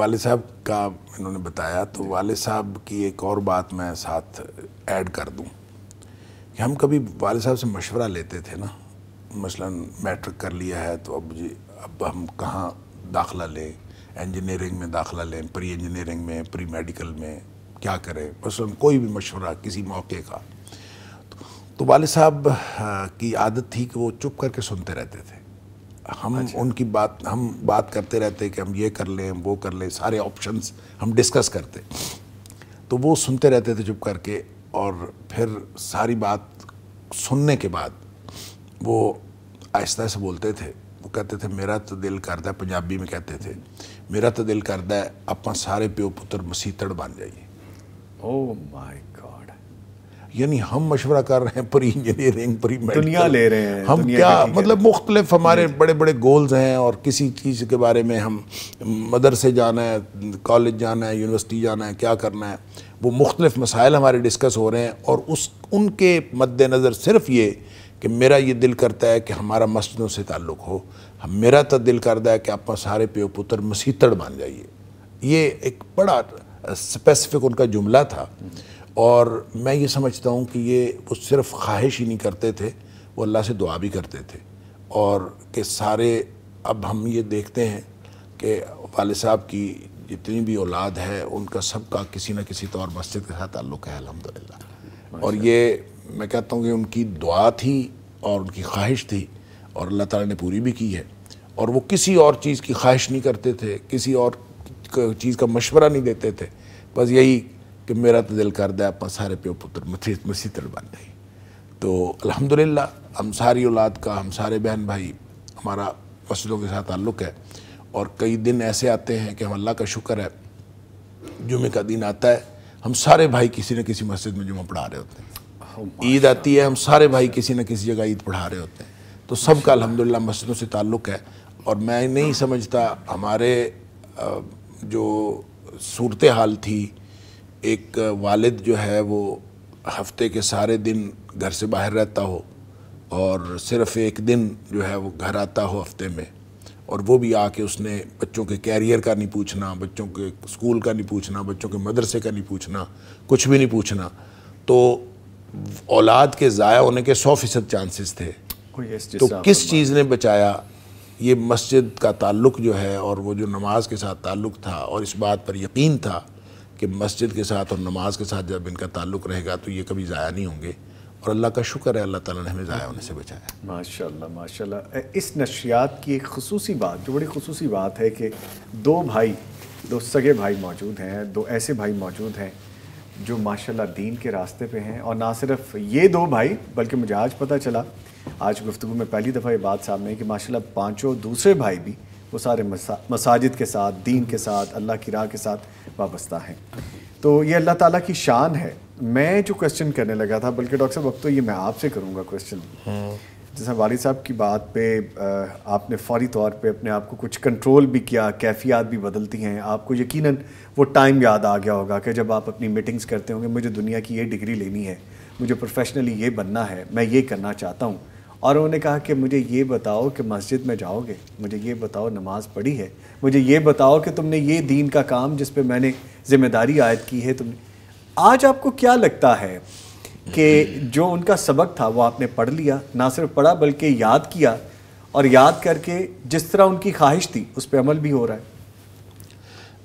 Speaker 7: वाले साहब का इन्होंने बताया तो वाले साहब की एक और बात मैं साथ ऐड कर दूँ कि हम कभी वाले साहब से मशवरा लेते थे ना मसला मैट्रिक कर लिया है तो अब जी अब हम कहाँ दाखिला लें इंजीनियरिंग में दाखिला लें प्री इंजीनियरिंग में प्री मेडिकल में क्या करें मसलन कोई भी मशवरा किसी मौके का तो वाल साहब की आदत थी कि वो चुप करके सुनते रहते थे हम अच्छा। उनकी बात हम बात करते रहते कि हम ये कर लें वो कर लें सारे ऑप्शंस हम डिस्कस करते तो वो सुनते रहते थे चुप करके और फिर सारी बात सुनने के बाद वो आहिस्ता से बोलते थे वो कहते थे मेरा तो दिल करता पंजाबी में कहते थे मेरा तो दिल करता अपना सारे प्यो पुत्र मसीतड़ बन जाइए ओह माय गॉड यानी हम मशवरा कर रहे हैं प्री इंजीनियरिंग प्री दुनिया ले रहे हैं हम क्या मतलब मुख्तलिफ हमारे बड़े बड़े गोल्स हैं और किसी चीज़ के बारे में हम मदरसे जाना है कॉलेज जाना है यूनिवर्सिटी जाना है क्या करना है वो मुख्तलिफ मसाइल हमारे डिस्कस हो रहे हैं और उस उनके मद्दनज़र सिर्फ ये कि मेरा ये दिल करता है कि हमारा मस्जिदों से ताल्लुक़ हो हम मेरा तो दिल करता है कि आप सारे प्यो पुत्र मसीतड़ बन जाइए ये एक बड़ा स्पेसिफिक उनका जुमला था और मैं ये समझता हूँ कि ये वो सिर्फ ख्वाहिश ही नहीं करते थे वो अल्लाह से दुआ भी करते थे और के सारे अब हम ये देखते हैं कि वाले साहब की जितनी भी औलाद है उनका सबका किसी न किसी तौर मस्जिद के साथ ताल्लुक है अलहमदिल्ला और ये मैं कहता हूँ कि उनकी दुआ थी और उनकी ख्वाहिश थी और अल्लाह ताला ने पूरी भी की है और वो किसी और चीज़ की ख्वाहिश नहीं करते थे किसी और चीज़ का मशवरा नहीं देते थे बस यही कि मेरा तो दिल कर दिया अपना सारे प्यो पुत्र मसीह मसीह बन गई तो अल्हम्दुलिल्लाह हम सारी औलाद का हम सारे बहन भाई हमारा मस्जिदों के साथ ताल्लुक़ है और कई दिन ऐसे आते हैं कि हम अल्लाह का शुक्र है जुमे का दिन आता है हम सारे भाई किसी न किसी मस्जिद में जुमा पढ़ा रहे होते हैं ईद आती है हम सारे भाई किसी न किसी जगह ईद पढ़ा रहे होते हैं तो सबका अलहमदिल्ला मस्जिदों से ताल्लुक़ है और मैं नहीं समझता हमारे जो सूरत हाल थी एक वालिद जो है वो हफ्ते के सारे दिन घर से बाहर रहता हो और सिर्फ एक दिन जो है वो घर आता हो हफ्ते में और वो भी आके उसने बच्चों के कैरियर का नहीं पूछना बच्चों के स्कूल का नहीं पूछना बच्चों के मदरसे का नहीं पूछना कुछ भी नहीं पूछना तो औलाद के ज़ाया होने के सौ फ़ीसद चांसेस थे तो किस चीज़ ने बचाया ये मस्जिद का ताल्लुक़ जो है और वो जो नमाज़ के साथ ताल्लुक़ था और इस बात पर यकीन था कि मस्जिद के साथ और नमाज़ के साथ जब इनका ताल्लुक़ रहेगा तो ये कभी ज़ाया नहीं होंगे और अल्लाह का शुक्र है अल्लाह ताला ने हमें ज़ाया होने से बचाया माशाल्लाह माशाल्लाह
Speaker 3: इस नशियात की एक खसूसी बात जो बड़ी खसूसी बात है कि दो भाई दो सगे भाई मौजूद हैं दो ऐसे भाई मौजूद हैं जो माशाल्लाह दीन के रास्ते पर हैं और ना सिर्फ ये दो भाई बल्कि मुझे आज पता चला आज गुफ्तु में पहली दफ़ा ये बात सामने आई कि माशाल्लाह पाँचों दूसरे भाई भी वो सारे मसा, मसाजिद के साथ दीन के साथ अल्लाह की राह के साथ वाबस्ता हैं तो ये अल्लाह ताला की शान है मैं जो क्वेश्चन करने लगा था बल्कि डॉक्टर साहब अब तो ये मैं आपसे करूँगा क्वेश्चन जैसे वाल साहब की बात पे आपने फौरी तौर पे अपने आप को कुछ कंट्रोल भी किया कैफियात भी बदलती हैं आपको यकीनन वो टाइम याद आ गया होगा कि जब आप अपनी मीटिंग्स करते होंगे मुझे दुनिया की ये डिग्री लेनी है मुझे प्रोफेशनली ये बनना है मैं ये करना चाहता हूँ और उन्होंने कहा कि मुझे ये बताओ कि मस्जिद में जाओगे मुझे ये बताओ नमाज पढ़ी है मुझे ये बताओ कि तुमने ये दीन का काम जिस पर मैंने ज़िम्मेदारी आयद की है तुमने आज आपको क्या लगता है कि जो उनका सबक था वो आपने पढ़ लिया ना सिर्फ पढ़ा बल्कि याद किया और याद करके जिस तरह उनकी ख्वाहिश थी उस पर अमल भी हो रहा है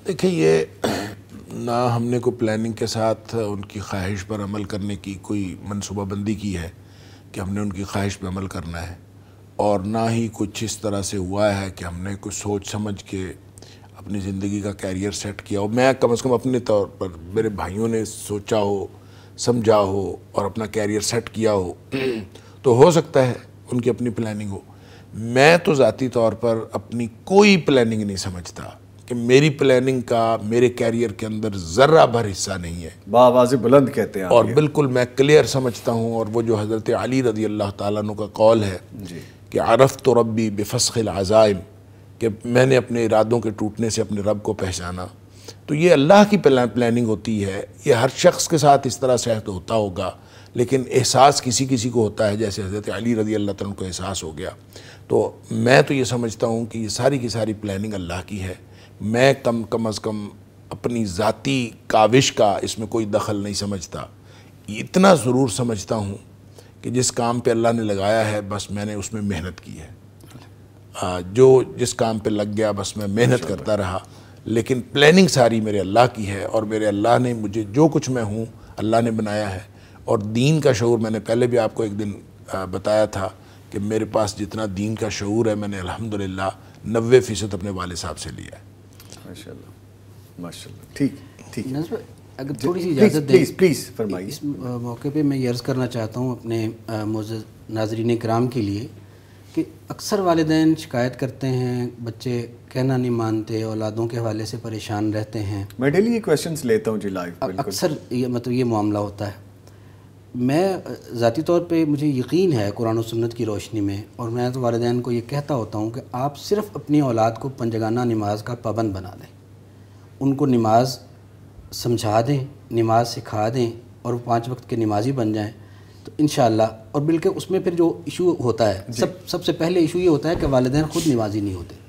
Speaker 7: देखिए ये ना हमने को प्लानिंग के साथ उनकी ख्वाहिश पर अमल करने की कोई मनसूबाबंदी की है कि हमने उनकी ख्वाहिश पर अमल करना है और ना ही कुछ इस तरह से हुआ है कि हमने कुछ सोच समझ के अपनी ज़िंदगी का कैरियर सेट किया हो मैं कम से कम अपने तौर पर मेरे भाइयों ने सोचा हो समझा हो और अपना कैरियर सेट किया हो तो हो सकता है उनकी अपनी प्लानिंग हो मैं तो ज़ाती तौर पर अपनी कोई प्लानिंग नहीं समझता कि मेरी प्लानिंग का मेरे कैरियर के अंदर ज़र्रा भर हिस्सा नहीं है बाबाजी बुलंद कहते हैं और बिल्कुल मैं क्लियर समझता हूँ और वो जो हज़रत अली रजी अल्लाह तु का कौल है कि आरफ़ तो रबी बेफसखिल आज़ाइम कि मैंने अपने इरादों के टूटने से अपने रब को पहचाना तो ये अल्लाह की प्लानिंग होती है ये हर शख्स के साथ इस तरह से होता होगा लेकिन एहसास किसी किसी को होता है जैसे हज़रत अली रजी अल्लाह तुम को एहसास हो गया तो मैं तो ये समझता हूँ कि ये सारी की सारी प्लानिंग अल्लाह की है मैं कम कम अज़ कम अपनी ज़ाती काविश का इसमें कोई दखल नहीं समझता इतना ज़रूर समझता हूँ कि जिस काम पे अल्लाह ने लगाया है बस मैंने उसमें मेहनत की है आ, जो जिस काम पे लग गया बस मैं मेहनत करता रहा लेकिन प्लानिंग सारी मेरे अल्लाह की है और मेरे अल्लाह ने मुझे जो कुछ मैं हूँ अल्लाह ने बनाया है और दीन का शूर मैंने पहले भी आपको एक दिन बताया था कि मेरे पास जितना दीन का शूर है मैंने अलहमदिल्ला नबे फ़ीसद अपने वाले साहब से लिया है
Speaker 3: ठीक ठीक अगर थोड़ी सी इजाज़त प्लीज़
Speaker 4: प्लीज़ फरमाइए इस मौके पे मैं यर्ज़ करना चाहता हूँ अपने नाजरीन कराम के लिए कि अक्सर वालदेन शिकायत करते हैं बच्चे कहना नहीं मानते औलादों के हवाले से परेशान रहते हैं
Speaker 3: मैं डेली ये क्वेश्चन लेता हूँ जी लाइव अक्सर ये मतलब ये
Speaker 4: मामला होता है मैं ज़ाती तौर पे मुझे यकीन है कुरान और सुन्नत की रोशनी में और मैं तो वालदेन को ये कहता होता हूँ कि आप सिर्फ अपनी औलाद को पंजगाना नमाज का पाबंद बना दें उनको नमाज समझा दें नमाज सिखा दें और वो पाँच वक्त के नमाजी बन जाएँ तो इन और बिल्कुल उसमें फिर जो इशू होता है सब सबसे पहले इशू ये होता है कि वालदे ख़ुद नमाजी नहीं होते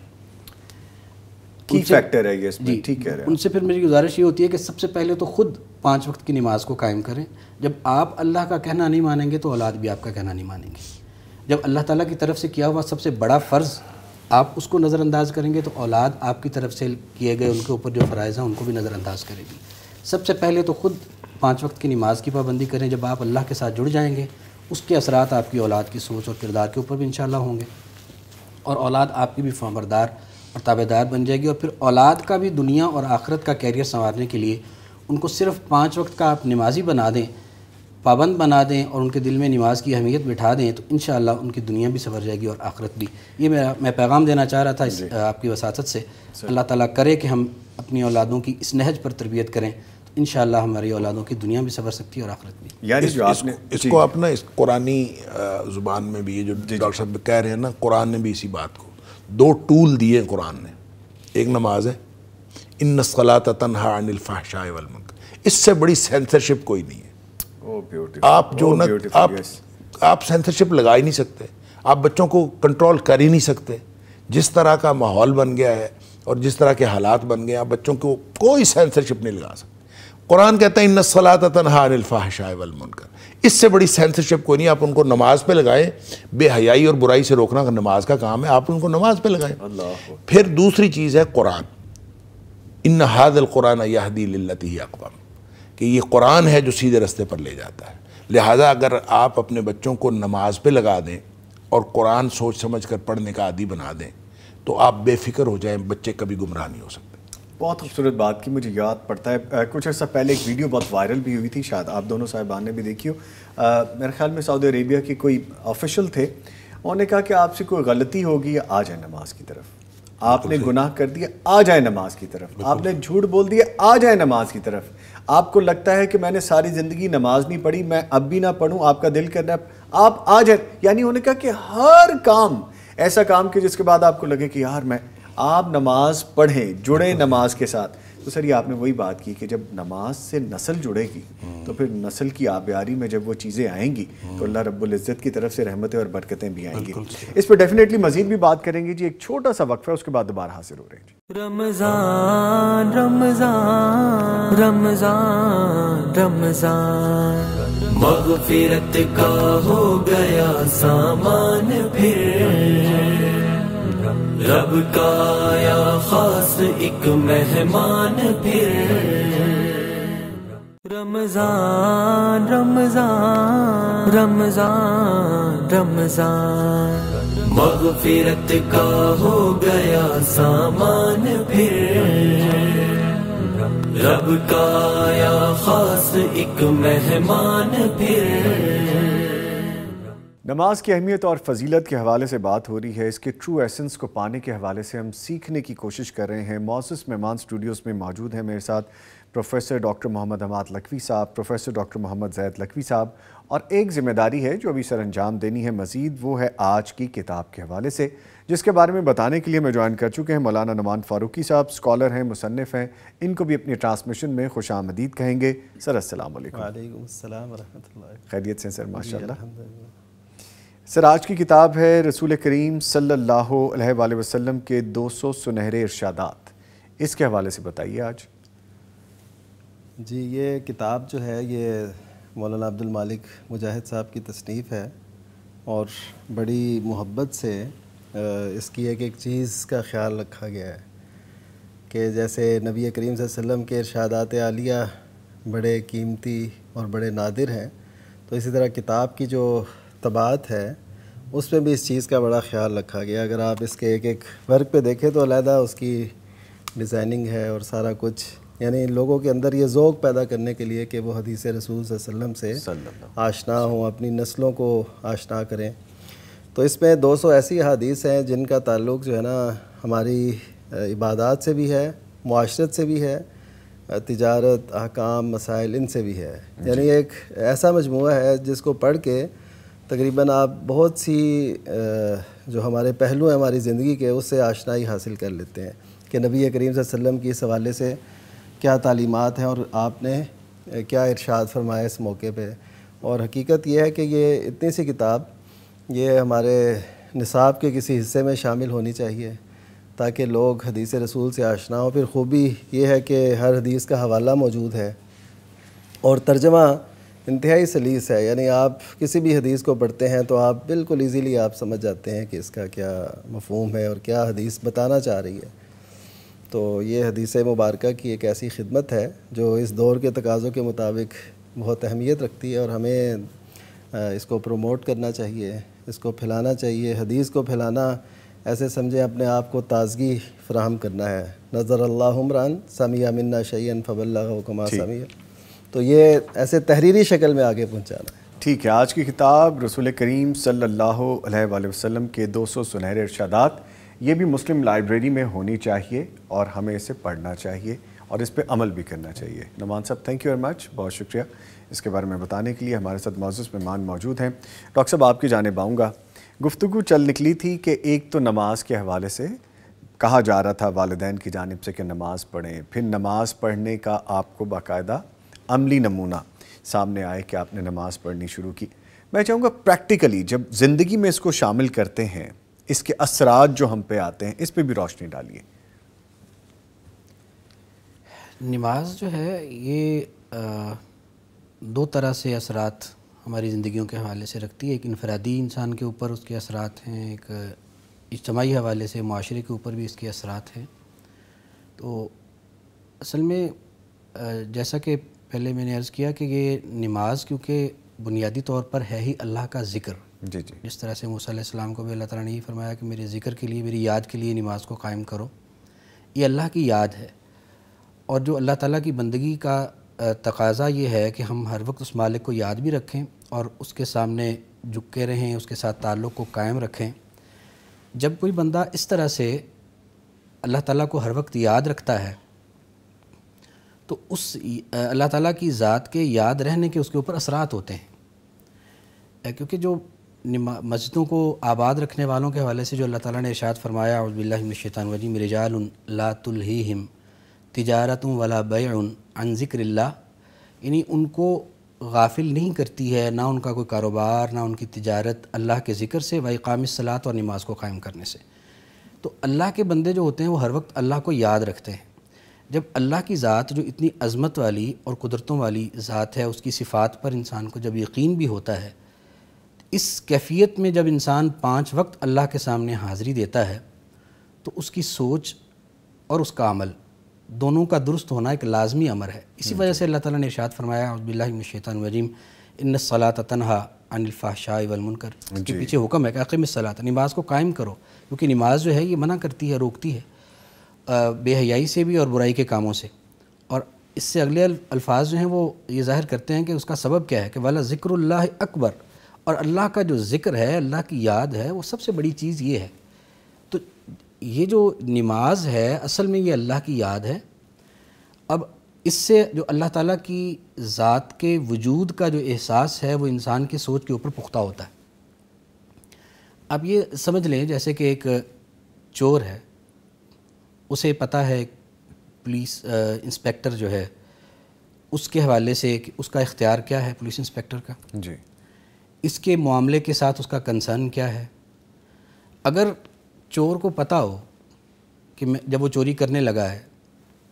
Speaker 3: की फैक्टर है ये जी ठीक है
Speaker 4: उनसे फिर मेरी गुजारिश ये होती है कि सबसे पहले तो ख़ुद पाँच वक्त की नमाज को कायम करें जब आप अल्लाह का कहना नहीं मानेंगे तो औलाद भी आपका कहना नहीं मानेंगे जब अल्लाह ताला की तरफ से किया हुआ सबसे बड़ा फ़र्ज़ आप उसको नज़रअंदाज करेंगे तो औलाद आपकी तरफ से किए गए उनके ऊपर जो फ़रज़ हैं उनको भी नज़रअंदाज करेगी सबसे पहले तो ख़ुद पाँच वक्त की नमाज़ की पाबंदी करें जब आप अल्लाह के साथ जुड़ जाएंगे उसके असरात आपकी औलाद की सोच और किरदार के ऊपर भी इन होंगे और औलाद आपकी भी फॉमरदार और ताबेदार बन जाएगी और फिर औलाद का भी दुनिया और आखरत का कैरियर संवारने के लिए उनको सिर्फ पाँच वक्त का आप नमाजी बना दें पाबंद बना दें और उनके दिल में नमाज की अहमियत बिठा दें तो इन उनकी दुनिया भी सवर जाएगी और आखरत भी ये मेरा मैं पैगाम देना चाह रहा था इस आपकी वसात से अल्लाह ताला करे कि हम अपनी औलादों की इस नहज पर तरबियत करें तो इन हमारी औलादों की दुनिया भी सवर सकती है और आखरत
Speaker 7: भी यानी इस, जो आपने इसको आप ना इस कुरानी ज़ुबान में भी ये जो डॉक्टर साहब कह रहे हैं ना कुरान ने भी इसी बात को दो टूल दिए कुरान ने एक नमाज है इन नस्खला तनहा अनिल फ़ाहशाह इससे बड़ी सेंसरशिप कोई नहीं है
Speaker 3: Oh, आप जो oh, न, आप yes.
Speaker 7: आप सेंसरशिप लगा ही नहीं सकते आप बच्चों को कंट्रोल कर ही नहीं सकते जिस तरह का माहौल बन गया है और जिस तरह के हालात बन गए आप बच्चों को कोई सेंसरशिप नहीं लगा सकते कुरान कहता है इन सलात तनहा अनिलफ़ाशाय मुनकर इससे बड़ी सेंसरशिप कोई नहीं आप उनको नमाज पे लगाएं बेहयाई और बुराई से रोकना नमाज का काम है आप उनको नमाज पे लगाएं फिर दूसरी चीज़ है कुरान इन हादल कुरान यहदी लती अकबम कि ये कुरान है जो सीधे रास्ते पर ले जाता है लिहाजा अगर आप अपने बच्चों को नमाज पे लगा दें और कुरान सोच समझ कर पढ़ने का आदि बना दें तो आप बेफिक्र हो जाएं बच्चे कभी गुमराह नहीं हो सकते बहुत खूबसूरत बात की मुझे याद पड़ता है कुछ अर्सा पहले एक वीडियो बहुत वायरल भी हुई थी
Speaker 3: शायद आप दोनों साहिबान ने भी देखी हो मेरे ख्याल में सऊदी अरेबिया के कोई ऑफिशल थे उन्होंने कहा कि आपसे कोई गलती होगी आ जाए नमाज की तरफ आपने गुनाह कर दिया आ जाए नमाज की तरफ आपने झूठ बोल दिया आ जाए नमाज की तरफ आपको लगता है कि मैंने सारी ज़िंदगी नमाज नहीं पढ़ी मैं अब भी ना पढ़ूँ आपका दिल कर रहा है आप आज है यानी उन्होंने कहा कि हर काम ऐसा काम कि जिसके बाद आपको लगे कि यार मैं आप नमाज पढ़ें जुड़े नमाज के साथ तो सर ये आपने वही बात की कि जब नमाज से नस्ल जुड़ेगी तो फिर नस्ल की आबियारी में जब वो चीज़ें आएंगी तो अल्लाह इज़्ज़त की तरफ से रहमतें और बरकतें भी आएंगी इस पर डेफिनेटली मजीद भी बात करेंगे जी एक छोटा सा वक्फ है उसके बाद दोबारा हासिल हो रहे
Speaker 1: हैं रमजान रमजान रमजान रमजान मगफिरत का हो गया सामान
Speaker 2: फिर रब का या खास एक मेहमान फिर
Speaker 1: रमजान रमजान रमजान रमजान
Speaker 2: मगफिरत का हो गया सामान फिर रब का या खास एक मेहमान फिर
Speaker 3: नमाज की अहमियत और फजीलत के हवाले से बात हो रही है इसके ट्रू एसेंस को पाने के हवाले से हम सीखने की कोशिश कर रहे हैं मौसस मेहमान स्टूडियोज़ में मौजूद हैं मेरे साथ प्रोफेसर डॉक्टर मोहम्मद हमाद लकवी साहब प्रोफेसर डॉक्टर मोहम्मद जैद लकवी साहब और एक जिम्मेदारी है जो अभी सर अंजाम देनी है मज़ीद वो है आज की किताब के हवाले से जिसके बारे में बताने के लिए मैं ज्वाइन कर चुके हैं मौलाना नुमान फारूकी साहब स्कॉलर हैं मुसनफ़ हैं इनको भी अपनी ट्रांसमिशन में खुश आमदीद कहेंगे सर असल
Speaker 6: खैरियत से सर माशा
Speaker 3: सर आज की किताब है रसूल करीम सल्लल्लाहु अलैहि वसल्लम के 200 सुनहरे इरशादात इसके हवाले से बताइए आज
Speaker 6: जी ये किताब जो है ये मौलाना अब्दुल मालिक मुजाहिद साहब की तसनीफ़ है और बड़ी मोहब्बत से इसकी एक एक चीज़ का ख्याल रखा गया है कि जैसे नबी करीम वसल्लम के इरशादात आलिया बड़े कीमती और बड़े नादिर हैं तो इसी तरह किताब की जो तबात है उसमें भी इस चीज़ का बड़ा ख्याल रखा गया अगर आप इसके एक एक वर्क पे देखें तो अलहदा उसकी डिज़ाइनिंग है और सारा कुछ यानी लोगों के अंदर ये ओक़ पैदा करने के लिए कि वो हदीस रसूल वसम से आशना हों अपनी नस्लों को आशना करें तो इसमें 200 ऐसी हदीस हैं जिनका ताल्लुक जो है ना हमारी इबादत से भी है माशरत से भी है तजारत अहकाम मसाइल इन से भी है यानी एक ऐसा मजमू है जिसको पढ़ के तकरीबन आप बहुत सी जो हमारे पहलू हैं हमारी ज़िंदगी के उससे आशनाई हासिल कर लेते हैं कि नबी करीम वसम की इस हवाले से क्या तालीमत हैं और आपने क्या इरशाद फरमाया इस मौके पर और हकीकत यह है कि ये इतनी सी किताब ये हमारे निसाब के किसी हिस्से में शामिल होनी चाहिए ताकि लोग हदीस रसूल से आशना हो फिर खूबी ये है कि हर हदीस का हवाला मौजूद है और तर्जमा इंतहाई सलीस है यानी आप किसी भी हदीस को पढ़ते हैं तो आप बिल्कुल ईज़िली आप समझ जाते हैं कि इसका क्या मफहम है और क्या हदीस बताना चाह रही है तो ये हदीस मुबारक की एक ऐसी खिदमत है जो इस दौर के तकाज़ों के मुताबिक बहुत अहमियत रखती है और हमें इसको प्रमोट करना चाहिए इसको फैलाना चाहिए हदीस को फैलाना ऐसे समझें अपने आप को ताज़गी फ़राहम करना है नज़र अल्लाह उमरान समिया मन्ना शैन फ़बल्ला कमा समिया तो ये ऐसे तहरीरी शक्ल में आगे पहुँचाना
Speaker 3: ठीक है आज की किताब रसूल करीम सल्लल्लाहु अलैहि वसल्लम के 200 सुनहरे इर्शादात ये भी मुस्लिम लाइब्रेरी में होनी चाहिए और हमें इसे पढ़ना चाहिए और इस पर अमल भी करना चाहिए नमान साहब थैंक यू वेरी मच बहुत शुक्रिया इसके बारे में बताने के लिए हमारे साथ मौजूद मेहमान मौजूद हैं डॉक्टर साहब आपकी जानब आऊँगा गुफ्तु चल निकली थी कि एक तो नमाज़ के हवाले से कहा जा रहा था वालदे की जानब से कि नमाज़ पढ़ें फिर नमाज़ पढ़ने का आपको बाकायदा अमली नमूना सामने आए कि आपने नमाज़ पढ़नी शुरू की मैं चाहूँगा प्रैक्टिकली जब ज़िंदगी में इसको शामिल करते हैं इसके असरात जो हम पे आते हैं इस पर भी रोशनी डालिए नमाज जो
Speaker 4: है ये आ, दो तरह से असरात हमारी ज़िंदगियों के हवाले से रखती है एक इनफरादी इंसान के ऊपर उसके असरात हैं एक इज्तमाही हवाले से माशरे के ऊपर भी इसके असरात हैं तो असल में जैसा कि पहले मैंने अर्ज़ किया कि ये नमाज क्योंकि बुनियादी तौर पर है ही अल्लाह का जिक्र जी जी जिस तरह से मूसम को भी अल्लाह ताला ने यही फरमाया कि मेरे जिक्र के लिए मेरी याद के लिए नमाज को कायम करो ये अल्लाह की याद है और जो अल्लाह ताला की बंदगी का तकाजा ये है कि हम हर वक्त उस मालिक को याद भी रखें और उसके सामने झुक के रहें उसके साथ ताल्लुक़ को कायम रखें जब कोई बंदा इस तरह से अल्लाह ताला को हर वक्त याद रखता है तो उस अल्लाह ताला की ज़ात के याद रहने के उसके ऊपर असरात होते हैं क्योंकि जो मस्जिदों को आबाद रखने वालों के हवाले से जो अल्लाह ताला ने इरशाद फरमाया अज़बिल्लाशैतान वजीम रजाल लातुल्हिम तजारत वला बैन अन ज़िक्रिल्ला यानी उनको गाफिल नहीं करती है ना उनका कोई कारोबार ना उनकी तजारत अल्लाह के ज़िक्र से व वाम सलात और नमाज को कायम करने से तो अल्लाह के बंदे जो होते हैं वो हर वक्त अल्लाह को याद रखते हैं जब अल्लाह की ज़ात जो इतनी अज़मत वाली और कुदरतों वाली ज़ात है उसकी सिफ़ात पर इंसान को जब यकीन भी होता है इस कैफियत में जब इंसान पाँच वक्त अल्लाह के सामने हाज़िरी देता है तो उसकी सोच और उसका अमल दोनों का दुरुस्त होना एक लाजमी अमर है इसी हम्म, वजह से अल्लाह ताला ने इरशाद फरमाया अब्बिल्लाशैतान वजीम इन सलात तनहा अनिलफ़ाशा वलमनकर इसके पीछे हुक्म है कि अकम सलात नमाज को कायम करो क्योंकि नमाज जो है ये मना करती है रोकती है बेहयाई से भी और बुराई के कामों से और इससे अगले अल्फाज जो हैं वो ये जाहिर करते हैं कि उसका सबब क्या है कि वाला ज़िक्र अकबर और अल्लाह का जो ज़िक्र है अल्लाह की याद है वो सबसे बड़ी चीज़ ये है तो ये जो नमाज है असल में ये अल्लाह की याद है अब इससे जो अल्लाह ताला की ज़ात के वजूद का जो एहसास है वो इंसान की सोच के ऊपर पुख्ता होता है अब ये समझ लें जैसे कि एक चोर है उसे पता है पुलिस इंस्पेक्टर जो है उसके हवाले से कि उसका इख्तियार क्या है पुलिस इंस्पेक्टर का जी इसके मामले के साथ उसका कंसर्न क्या है अगर चोर को पता हो कि मैं जब वो चोरी करने लगा है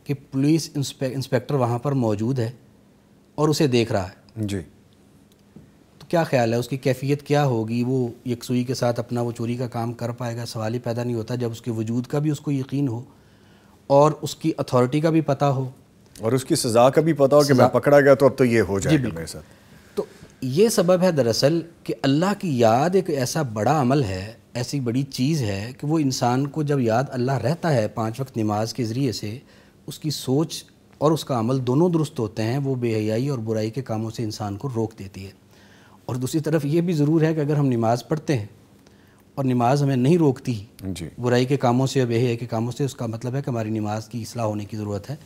Speaker 4: कि पुलिस इंस्पे, इंस्पेक्टर वहाँ पर मौजूद है और उसे देख रहा है
Speaker 2: जी तो
Speaker 4: क्या ख्याल है उसकी कैफियत क्या होगी वो यकसुई के साथ अपना वो चोरी का काम कर पाएगा सवाल ही पैदा नहीं होता जब उसके वजूद का भी उसको यकीन हो और उसकी अथॉरिटी का भी पता हो
Speaker 3: और उसकी सज़ा का भी पता हो कि मैं पकड़ा गया तो अब तो ये हो जाएगा मेरे
Speaker 4: साथ तो ये सबब है दरअसल कि अल्लाह की याद एक ऐसा बड़ा अमल है ऐसी बड़ी चीज़ है कि वो इंसान को जब याद अल्लाह रहता है पाँच वक्त नमाज के ज़रिए से उसकी सोच और उसका अमल दोनों दुरुस्त होते हैं वो बेहयाई और बुराई के कामों से इंसान को रोक देती है और दूसरी तरफ ये भी ज़रूर है कि अगर हम नमाज़ पढ़ते हैं और नमाज हमें नहीं रोकती जी बुराई के कामों से या बेहया के कामों से उसका मतलब है कि हमारी नमाज की असलाह होने की ज़रूरत है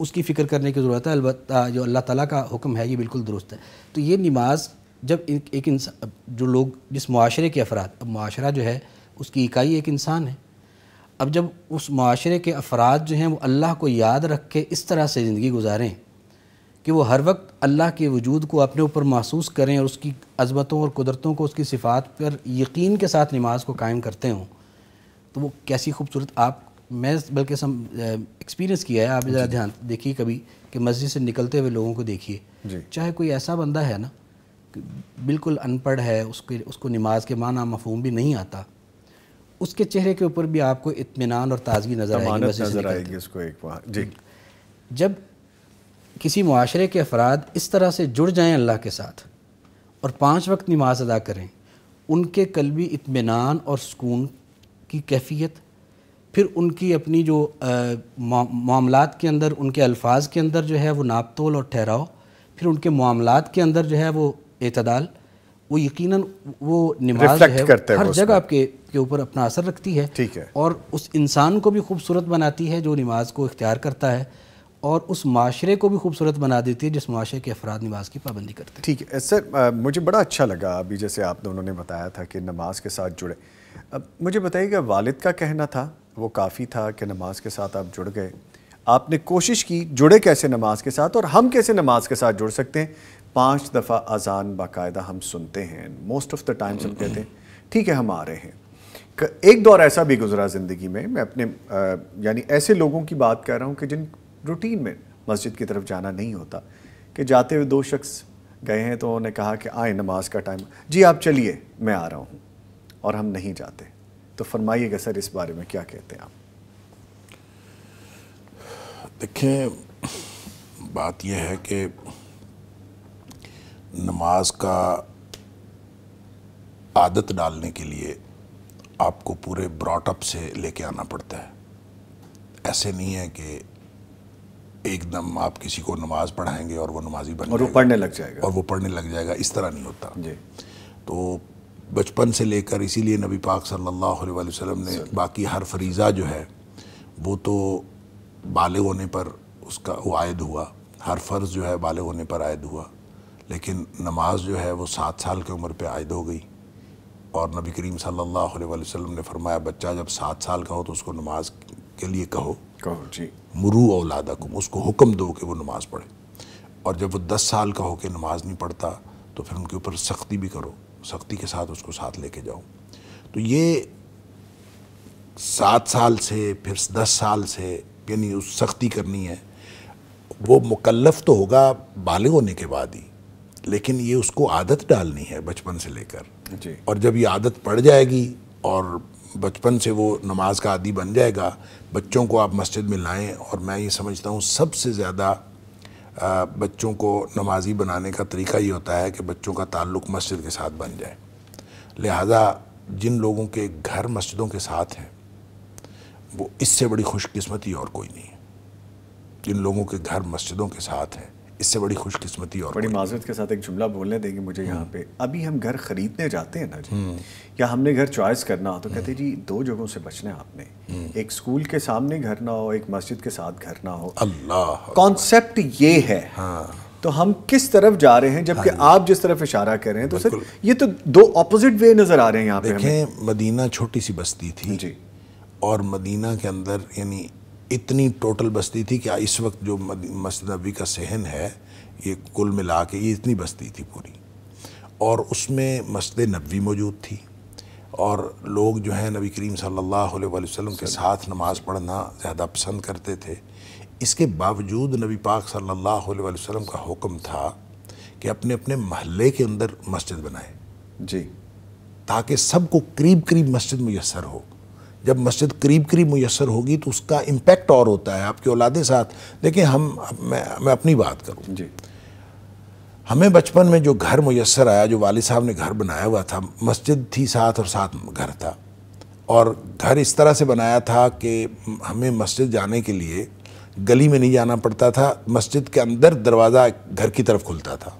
Speaker 4: उसकी फ़िक्र करने की ज़रूरत है अलबत् जो अल्लाह ताली का हुक्म है ये बिल्कुल दुरुस्त है तो ये नमाज जब एक इंसान जो लोग जिस माशरे के अफराद अब माशरा जो है उसकी इकाई एक इंसान है अब जब उस माशरे के अफराद जो हैं वो अल्लाह को याद रख के इस तरह से ज़िंदगी गुजारें कि वो हर वक्त अल्लाह के वजूद को अपने ऊपर महसूस करें और उसकी अजबतों और कुदरतों को उसकी सिफात पर यकीन के साथ नमाज को कायम करते हों तो वो कैसी खूबसूरत आप मैं बल्कि सम एक्सपीरियंस किया है आप ज़रा ध्यान देखिए कभी कि मस्जिद से निकलते हुए लोगों को देखिए चाहे कोई ऐसा बंदा है ना बिल्कुल अनपढ़ है उसके उसको नमाज के माना मफहम भी नहीं आता उसके चेहरे के ऊपर भी आपको इतमान और ताजगी नज़र
Speaker 3: आएगी
Speaker 4: जब किसी माशरे के अफराद इस तरह से जुड़ जाएं अल्लाह के साथ और पाँच वक्त नमाज अदा करें उनके कलबी इतमान और सुकून की कैफियत फिर उनकी अपनी जो मामला के अंदर उनके अल्फाज के अंदर जो है वो नापतोल और ठहराव फिर उनके मामला के अंदर जो है वो अतदाल वो यकीनन वो नमाज है हर जगह आपके के ऊपर अपना असर रखती है ठीक है और उस इंसान को भी खूबसूरत बनाती है जो नमाज को इख्तियार करता है और उस माशरे को भी खूबसूरत बना देती है जिस माशरे के अफराद नमाज की पाबंदी
Speaker 3: करते हैं ठीक है सर आ, मुझे बड़ा अच्छा लगा अभी जैसे आप दोनों ने बताया था कि नमाज के साथ जुड़े अब मुझे बताइएगा वालिद का कहना था वो काफ़ी था कि नमाज के साथ आप जुड़ गए आपने कोशिश की जुड़े कैसे नमाज के साथ और हम कैसे नमाज के साथ जुड़ सकते हैं पाँच दफ़ा अजान बाकायदा हम सुनते हैं मोस्ट ऑफ़ द टाइम सब कहते हैं ठीक है हम आ रहे हैं एक दौर ऐसा भी गुजरा ज़िंदगी में मैं अपने यानी ऐसे लोगों की बात कर रहा हूँ कि जिन रूटीन में मस्जिद की तरफ जाना नहीं होता कि जाते हुए दो शख्स गए हैं तो उन्होंने कहा कि आए नमाज का टाइम जी आप चलिए मैं आ रहा हूँ और हम नहीं जाते तो फरमाइएगा सर इस बारे में क्या कहते हैं आप
Speaker 7: देखें बात यह है कि नमाज का आदत डालने के लिए आपको पूरे ब्रॉटअप से लेके आना पड़ता है ऐसे नहीं है कि एकदम आप किसी को नमाज पढ़ाएंगे और वो नमाजी बन और वो पढ़ने लग जाएगा और वो पढ़ने लग जाएगा इस तरह नहीं होता जी तो बचपन से लेकर इसीलिए नबी पाक सल्लल्लाहु अलैहि वसल्लम ने बाकी हर फरीज़ा जो है वो तो बालग होने पर उसका वो आयद हुआ हर फ़र्ज़ जो है बालग होने पर आयद हुआ लेकिन नमाज जो है वो सात साल की उम्र पर आयद हो गई और नबी करीम सल्लल्लाहु अलैहि वसल्लम ने फरमाया बच्चा जब सात साल का हो तो उसको नमाज के लिए कहो कहो जी मुरू औलादा उसको हुक्म दो कि वो नमाज़ पढ़े और जब वो दस साल का होकर नमाज नहीं पढ़ता तो फिर उनके ऊपर सख्ती भी करो सख्ती के साथ उसको साथ लेके जाओ तो ये सात साल से फिर दस साल से यानी उस सख्ती करनी है वो मुकल्लफ तो होगा बालिग होने के बाद ही लेकिन ये उसको आदत डालनी है बचपन से लेकर और जब ये आदत पड़ जाएगी और बचपन से वो नमाज का आदि बन जाएगा बच्चों को आप मस्जिद में लाएं और मैं ये समझता हूँ सबसे ज़्यादा बच्चों को नमाजी बनाने का तरीका ये होता है कि बच्चों का ताल्लुक मस्जिद के साथ बन जाए लिहाजा जिन लोगों के घर मस्जिदों के साथ हैं वो इससे बड़ी खुशकस्मती और कोई नहीं है जिन लोगों के घर मस्जिदों के साथ हैं इससे बड़ी खुशकिस्मती और बड़ी माजरत के साथ
Speaker 3: एक जुमला बोलने देंगे मुझे यहाँ पे हम्म। अभी हम घर खरीदने जाते हैं ना जी हम्म। या हमने घर चॉइस करना हो तो कहते हम्म। जी दो जगहों से बचने आपने एक स्कूल के सामने घर ना हो एक मस्जिद के साथ घर ना हो अल्लाह कॉन्सेप्ट ये है हाँ। तो हम किस तरफ जा रहे हैं जबकि हाँ। आप जिस तरफ इशारा कर रहे हैं तो सर ये तो दो ऑपोजिट वे नज़र आ रहे हैं यहाँ पे देखें मदीना
Speaker 7: छोटी सी बस्ती थी जी और मदीना के अंदर यानी इतनी टोटल बस्ती थी कि इस वक्त जो मस्जिद नबी का सहन है ये कुल मिला के ये इतनी बस्ती थी पूरी और उसमें मस्जिद नबी मौजूद थी और लोग जो हैं नबी करीम सल्लल्लाहु अलैहि वसल्लम के साथ नमाज़ पढ़ना ज़्यादा पसंद करते थे इसके बावजूद नबी पाक सल्लल्लाहु अलैहि वसल्लम का हुक्म था कि अपने अपने महल्ले के अंदर मस्जिद बनाए जी ताकि सबको करीब करीब मस्जिद मैसर हो जब मस्जिद करीब करीब मैसर होगी तो उसका इम्पेक्ट और होता है आपकी औलादे साथ देखिए हम मैं मैं अपनी बात करूँ जी हमें बचपन में जो घर मैसर आया जो वाल साहब ने घर बनाया हुआ था मस्जिद थी साथ और साथ घर था और घर इस तरह से बनाया था कि हमें मस्जिद जाने के लिए गली में नहीं जाना पड़ता था मस्जिद के अंदर दरवाज़ा घर की तरफ खुलता था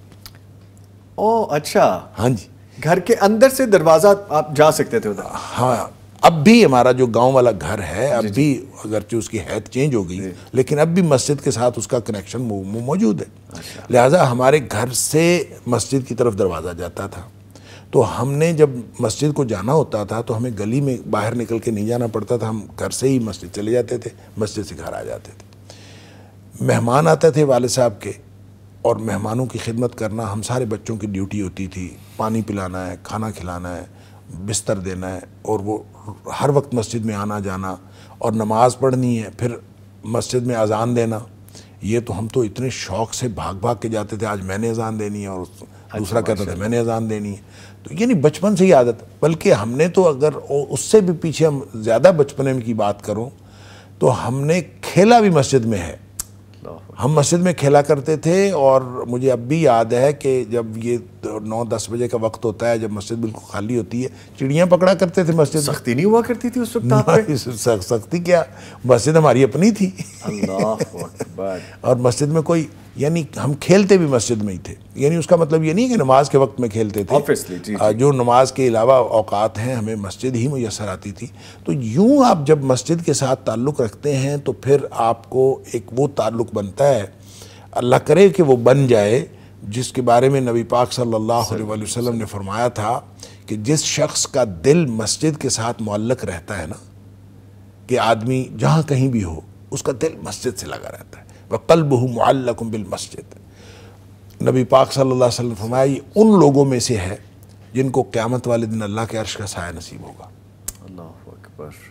Speaker 7: ओ अच्छा हाँ जी घर के अंदर से दरवाज़ा आप जा सकते थे उधर हाँ अब भी हमारा जो गांव वाला घर है अब भी अगरचे उसकी हैत चेंज हो गई लेकिन अब भी मस्जिद के साथ उसका कनेक्शन मौजूद है अच्छा। लिहाजा हमारे घर से मस्जिद की तरफ दरवाज़ा जाता था तो हमने जब मस्जिद को जाना होता था तो हमें गली में बाहर निकल के नहीं जाना पड़ता था हम घर से ही मस्जिद चले जाते थे मस्जिद से घर आ जाते थे मेहमान आते थे वाले साहब के और मेहमानों की खिदमत करना हम सारे बच्चों की ड्यूटी होती थी पानी पिलाना है खाना खिलाना है बिस्तर देना है और वो हर वक्त मस्जिद में आना जाना और नमाज़ पढ़नी है फिर मस्जिद में अजान देना ये तो हम तो इतने शौक से भाग भाग के जाते थे आज मैंने अजान देनी है और अच्छा दूसरा कहता था मैंने अजान देनी है तो ये नहीं बचपन से ही आदत बल्कि हमने तो अगर उससे भी पीछे हम ज़्यादा बचपने की बात करूँ तो हमने खेला भी मस्जिद में है हम मस्जिद में खेला करते थे और मुझे अब भी याद है कि जब ये नौ दस बजे का वक्त होता है जब मस्जिद बिल्कुल खाली होती है चिड़ियाँ पकड़ा करते थे मस्जिद सख्ती नहीं हुआ करती थी उस वक्त सख्ती क्या मस्जिद हमारी अपनी थी और मस्जिद में कोई यानी हम खेलते भी मस्जिद में ही थे यानी उसका मतलब ये नहीं कि नमाज के वक्त में खेलते थे जी, जो नमाज के अलावा औकात हैं हमें मस्जिद ही मैसर आती थी तो यूँ आप जब मस्जिद के साथ ताल्लुक़ रखते हैं तो फिर आपको एक वो ताल्लुक़ बनता है होता है अल्लाह करे कि वो बन जाए जिसके बारे में नबी पाक सल्लल्लाहु अलैहि वसल्लम ने फरमाया था कि जिस शख्स का दिल मस्जिद के साथ मल्लक रहता है ना कि आदमी जहाँ कहीं भी हो उसका दिल मस्जिद से लगा रहता है वह कल्ब मुल्लकुम बिल मस्जिद नबी पाक सल्लल्लाहु अलैहि वसल्लम फरमाया ये उन लोगों में से है जिनको क़्यामत वाले दिन अल्लाह के अर्श का साया नसीब होगा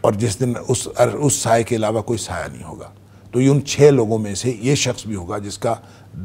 Speaker 7: और जिस दिन उस उस साय के अलावा कोई साया नहीं होगा तो ये उन छः लोगों में से ये शख्स भी होगा जिसका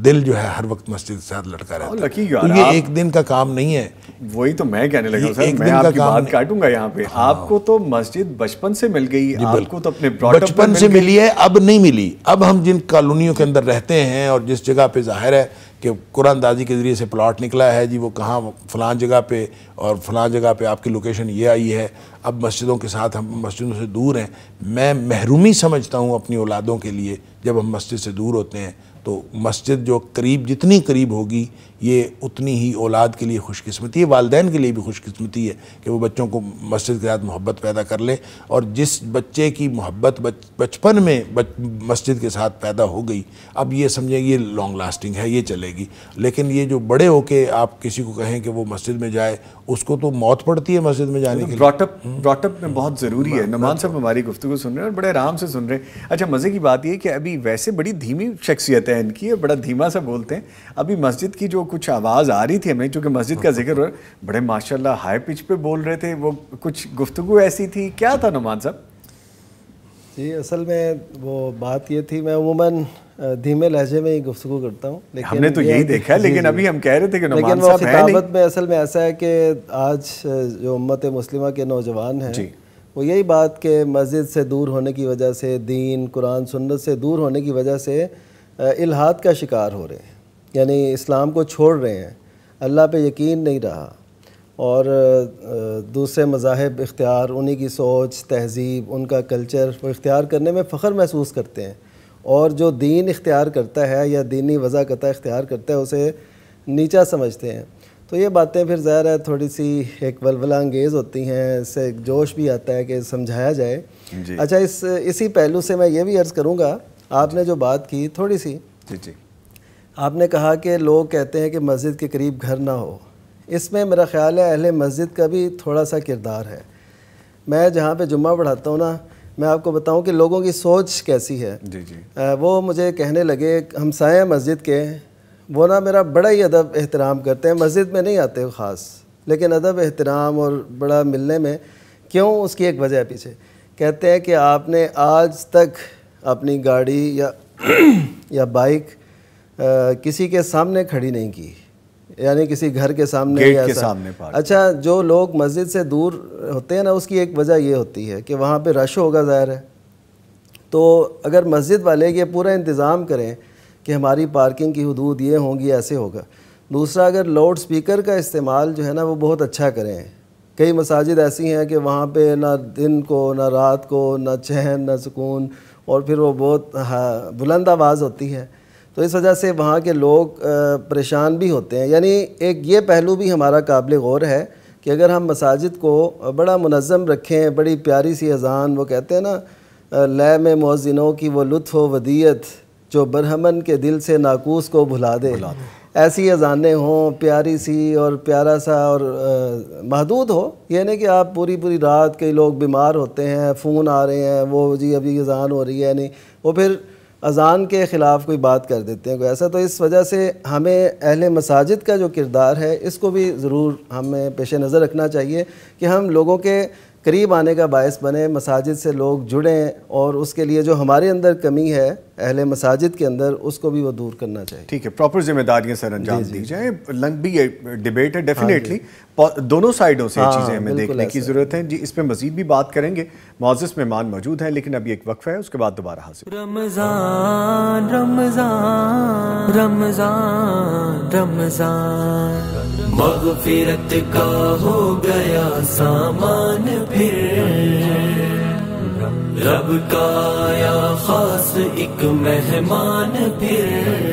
Speaker 7: दिल जो है हर वक्त मस्जिद के साथ लड़का रहता है तो ये एक
Speaker 3: दिन का काम नहीं है वही तो मैं कहने लगा सर मैं आपकी बात काटूंगा
Speaker 7: यहाँ पे हाँ। आपको तो मस्जिद बचपन से मिल गई आपको तो अपने बचपन से मिली है अब नहीं मिली अब हम जिन कॉलोनियों के अंदर रहते हैं और जिस जगह पे जाहिर है कि कुरानदाजी के ज़रिए से प्लाट निकला है जी वो कहाँ फलां जगह पे और फलां जगह पे आपकी लोकेशन ये आई है अब मस्जिदों के साथ हम मस्जिदों से दूर हैं मैं महरूमी समझता हूँ अपनी औलादों के लिए जब हम मस्जिद से दूर होते हैं तो मस्जिद जो करीब जितनी करीब होगी ये उतनी ही औलाद के लिए खुशकस्मती है वालदेन के लिए भी खुशकस्मती है कि वो बच्चों को मस्जिद के साथ मोहब्बत पैदा कर लें और जिस बच्चे की मोहब्बत बचपन में बच, मस्जिद के साथ पैदा हो गई अब ये समझें ये लॉन्ग लास्टिंग है ये चलेगी लेकिन ये जो बड़े हो के आप किसी को कहें कि वो मस्जिद में जाए उसको तो मौत पड़ती है मस्जिद में जाने तो के ब्रॉटअप हम्म।
Speaker 3: में बहुत ज़रूरी है हम्म। नमान साहब हमारी गुफ्तु सुन रहे हैं और बड़े आराम से सुन रहे हैं अच्छा मज़े की बात यह कि अभी वैसे बड़ी धीमी शख्सियत है इनकी बड़ा धीमा सा बोलते हैं अभी मस्जिद की जो कुछ आवाज़ आ रही थी हमें चूँकि मस्जिद का जिक्र बड़े माशाल्लाह हाई पिच पे बोल रहे थे वो कुछ गुफ्तु ऐसी थी क्या था नुमान साहब
Speaker 6: जी असल में वो बात ये थी मैं उमूमन धीमे लहजे में ही गुफ्तु करता हूँ लेकिन हमने
Speaker 3: तो यही देखा है लेकिन अभी हम कह रहे थे कि
Speaker 1: लेकिन वो खिताबत
Speaker 6: में असल में ऐसा है कि आज जो उम्मत मुस्लिम के नौजवान हैं वो यही बात कि मस्जिद से दूर होने की वजह से दीन कुरान सुन्नत से दूर होने की वजह से इलाहात का शिकार हो रहे हैं यानी इस्लाम को छोड़ रहे हैं अल्लाह पे यकीन नहीं रहा और दूसरे मजाहब इख्तियार उन्हीं की सोच तहज़ीब उनका कल्चर वो इख्तियार करने में फ़ख्र महसूस करते हैं और जो दीन इख्तियार करता है या दीनी वजाकता इख्तियार करता है उसे नीचा समझते हैं तो ये बातें फिर ज़ाहिर है थोड़ी सी एक वलवला अंगेज़ होती हैं इससे जोश भी आता है कि समझाया जाए अच्छा इस इसी पहलू से मैं ये भी अर्ज़ करूँगा आपने जो बात की थोड़ी सी जी जी आपने कहा कि लोग कहते हैं कि मस्जिद के करीब घर ना हो इसमें मेरा ख्याल है अहले मस्जिद का भी थोड़ा सा किरदार है मैं जहाँ पे जुम्मा पढ़ाता हूँ ना मैं आपको बताऊँ कि लोगों की सोच कैसी है जी जी आ, वो मुझे कहने लगे हमसाया मस्जिद के वो ना मेरा बड़ा ही अदब एहतराम करते हैं मस्जिद में नहीं आते ख़ास लेकिन अदब एहतराम और बड़ा मिलने में क्यों उसकी एक वजह पीछे कहते हैं कि आपने आज तक अपनी गाड़ी या या बाइक किसी के सामने खड़ी नहीं की यानी किसी घर के सामने गेट के सामने अच्छा जो लोग मस्जिद से दूर होते हैं ना उसकी एक वजह ये होती है कि वहाँ पे रश होगा ज़ाहिर है तो अगर मस्जिद वाले ये पूरा इंतज़ाम करें कि हमारी पार्किंग की हदूद ये होंगी ऐसे होगा दूसरा अगर लाउड स्पीकर का इस्तेमाल जो है ना वो बहुत अच्छा करें कई मसाजिद ऐसी हैं कि वहाँ पे ना दिन को ना रात को ना चहन ना सुकून और फिर वो बहुत हाँ, बुलंद आवाज़ होती है तो इस वजह से वहाँ के लोग परेशान भी होते हैं यानी एक ये पहलू भी हमारा काबिल गौर है कि अगर हम मसाजिद को बड़ा मुनज़म रखें बड़ी प्यारी सी अजान वो कहते हैं ना लय में मौजिनों की वो लुत्फ़ वदीयत जो बरहमन के दिल से नाकूस को भुला दे, भुला दे। ऐसी अजानें हों प्यारी सी और प्यारा सा और महदूद हो ये नहीं कि आप पूरी पूरी रात कई लोग बीमार होते हैं फ़ोन आ रहे हैं वो जी अभी अजान हो रही है नहीं वो फिर अज़ान के ख़िलाफ़ कोई बात कर देते हैं कोई ऐसा तो इस वजह से हमें अहल मसाजिद का जो किरदार है इसको भी ज़रूर हमें पेश नज़र रखना चाहिए कि हम लोगों के करीब आने का बायस बने मसाजिद से लोग जुड़ें और उसके लिए जो हमारे अंदर कमी है अहल
Speaker 3: मसाजिद के अंदर उसको भी वो दूर करना चाहिए ठीक है प्रॉपर जिम्मेदारियाँ सर अंजाम दी जाए लंबी डिबेट है डेफिनेटली हाँ दोनों साइडों से हाँ, चीज़ें हमें देखने की ज़रूरत है जी इस पर मजीद भी बात करेंगे मोजिस मेहमान मौजूद हैं लेकिन अभी एक वक्त है उसके बाद दोबारा हाजिर
Speaker 1: रमजान रमजान रमजान रमजान
Speaker 2: मगफिरत का हो गया सामान फिर रब का या खास एक मेहमान फिर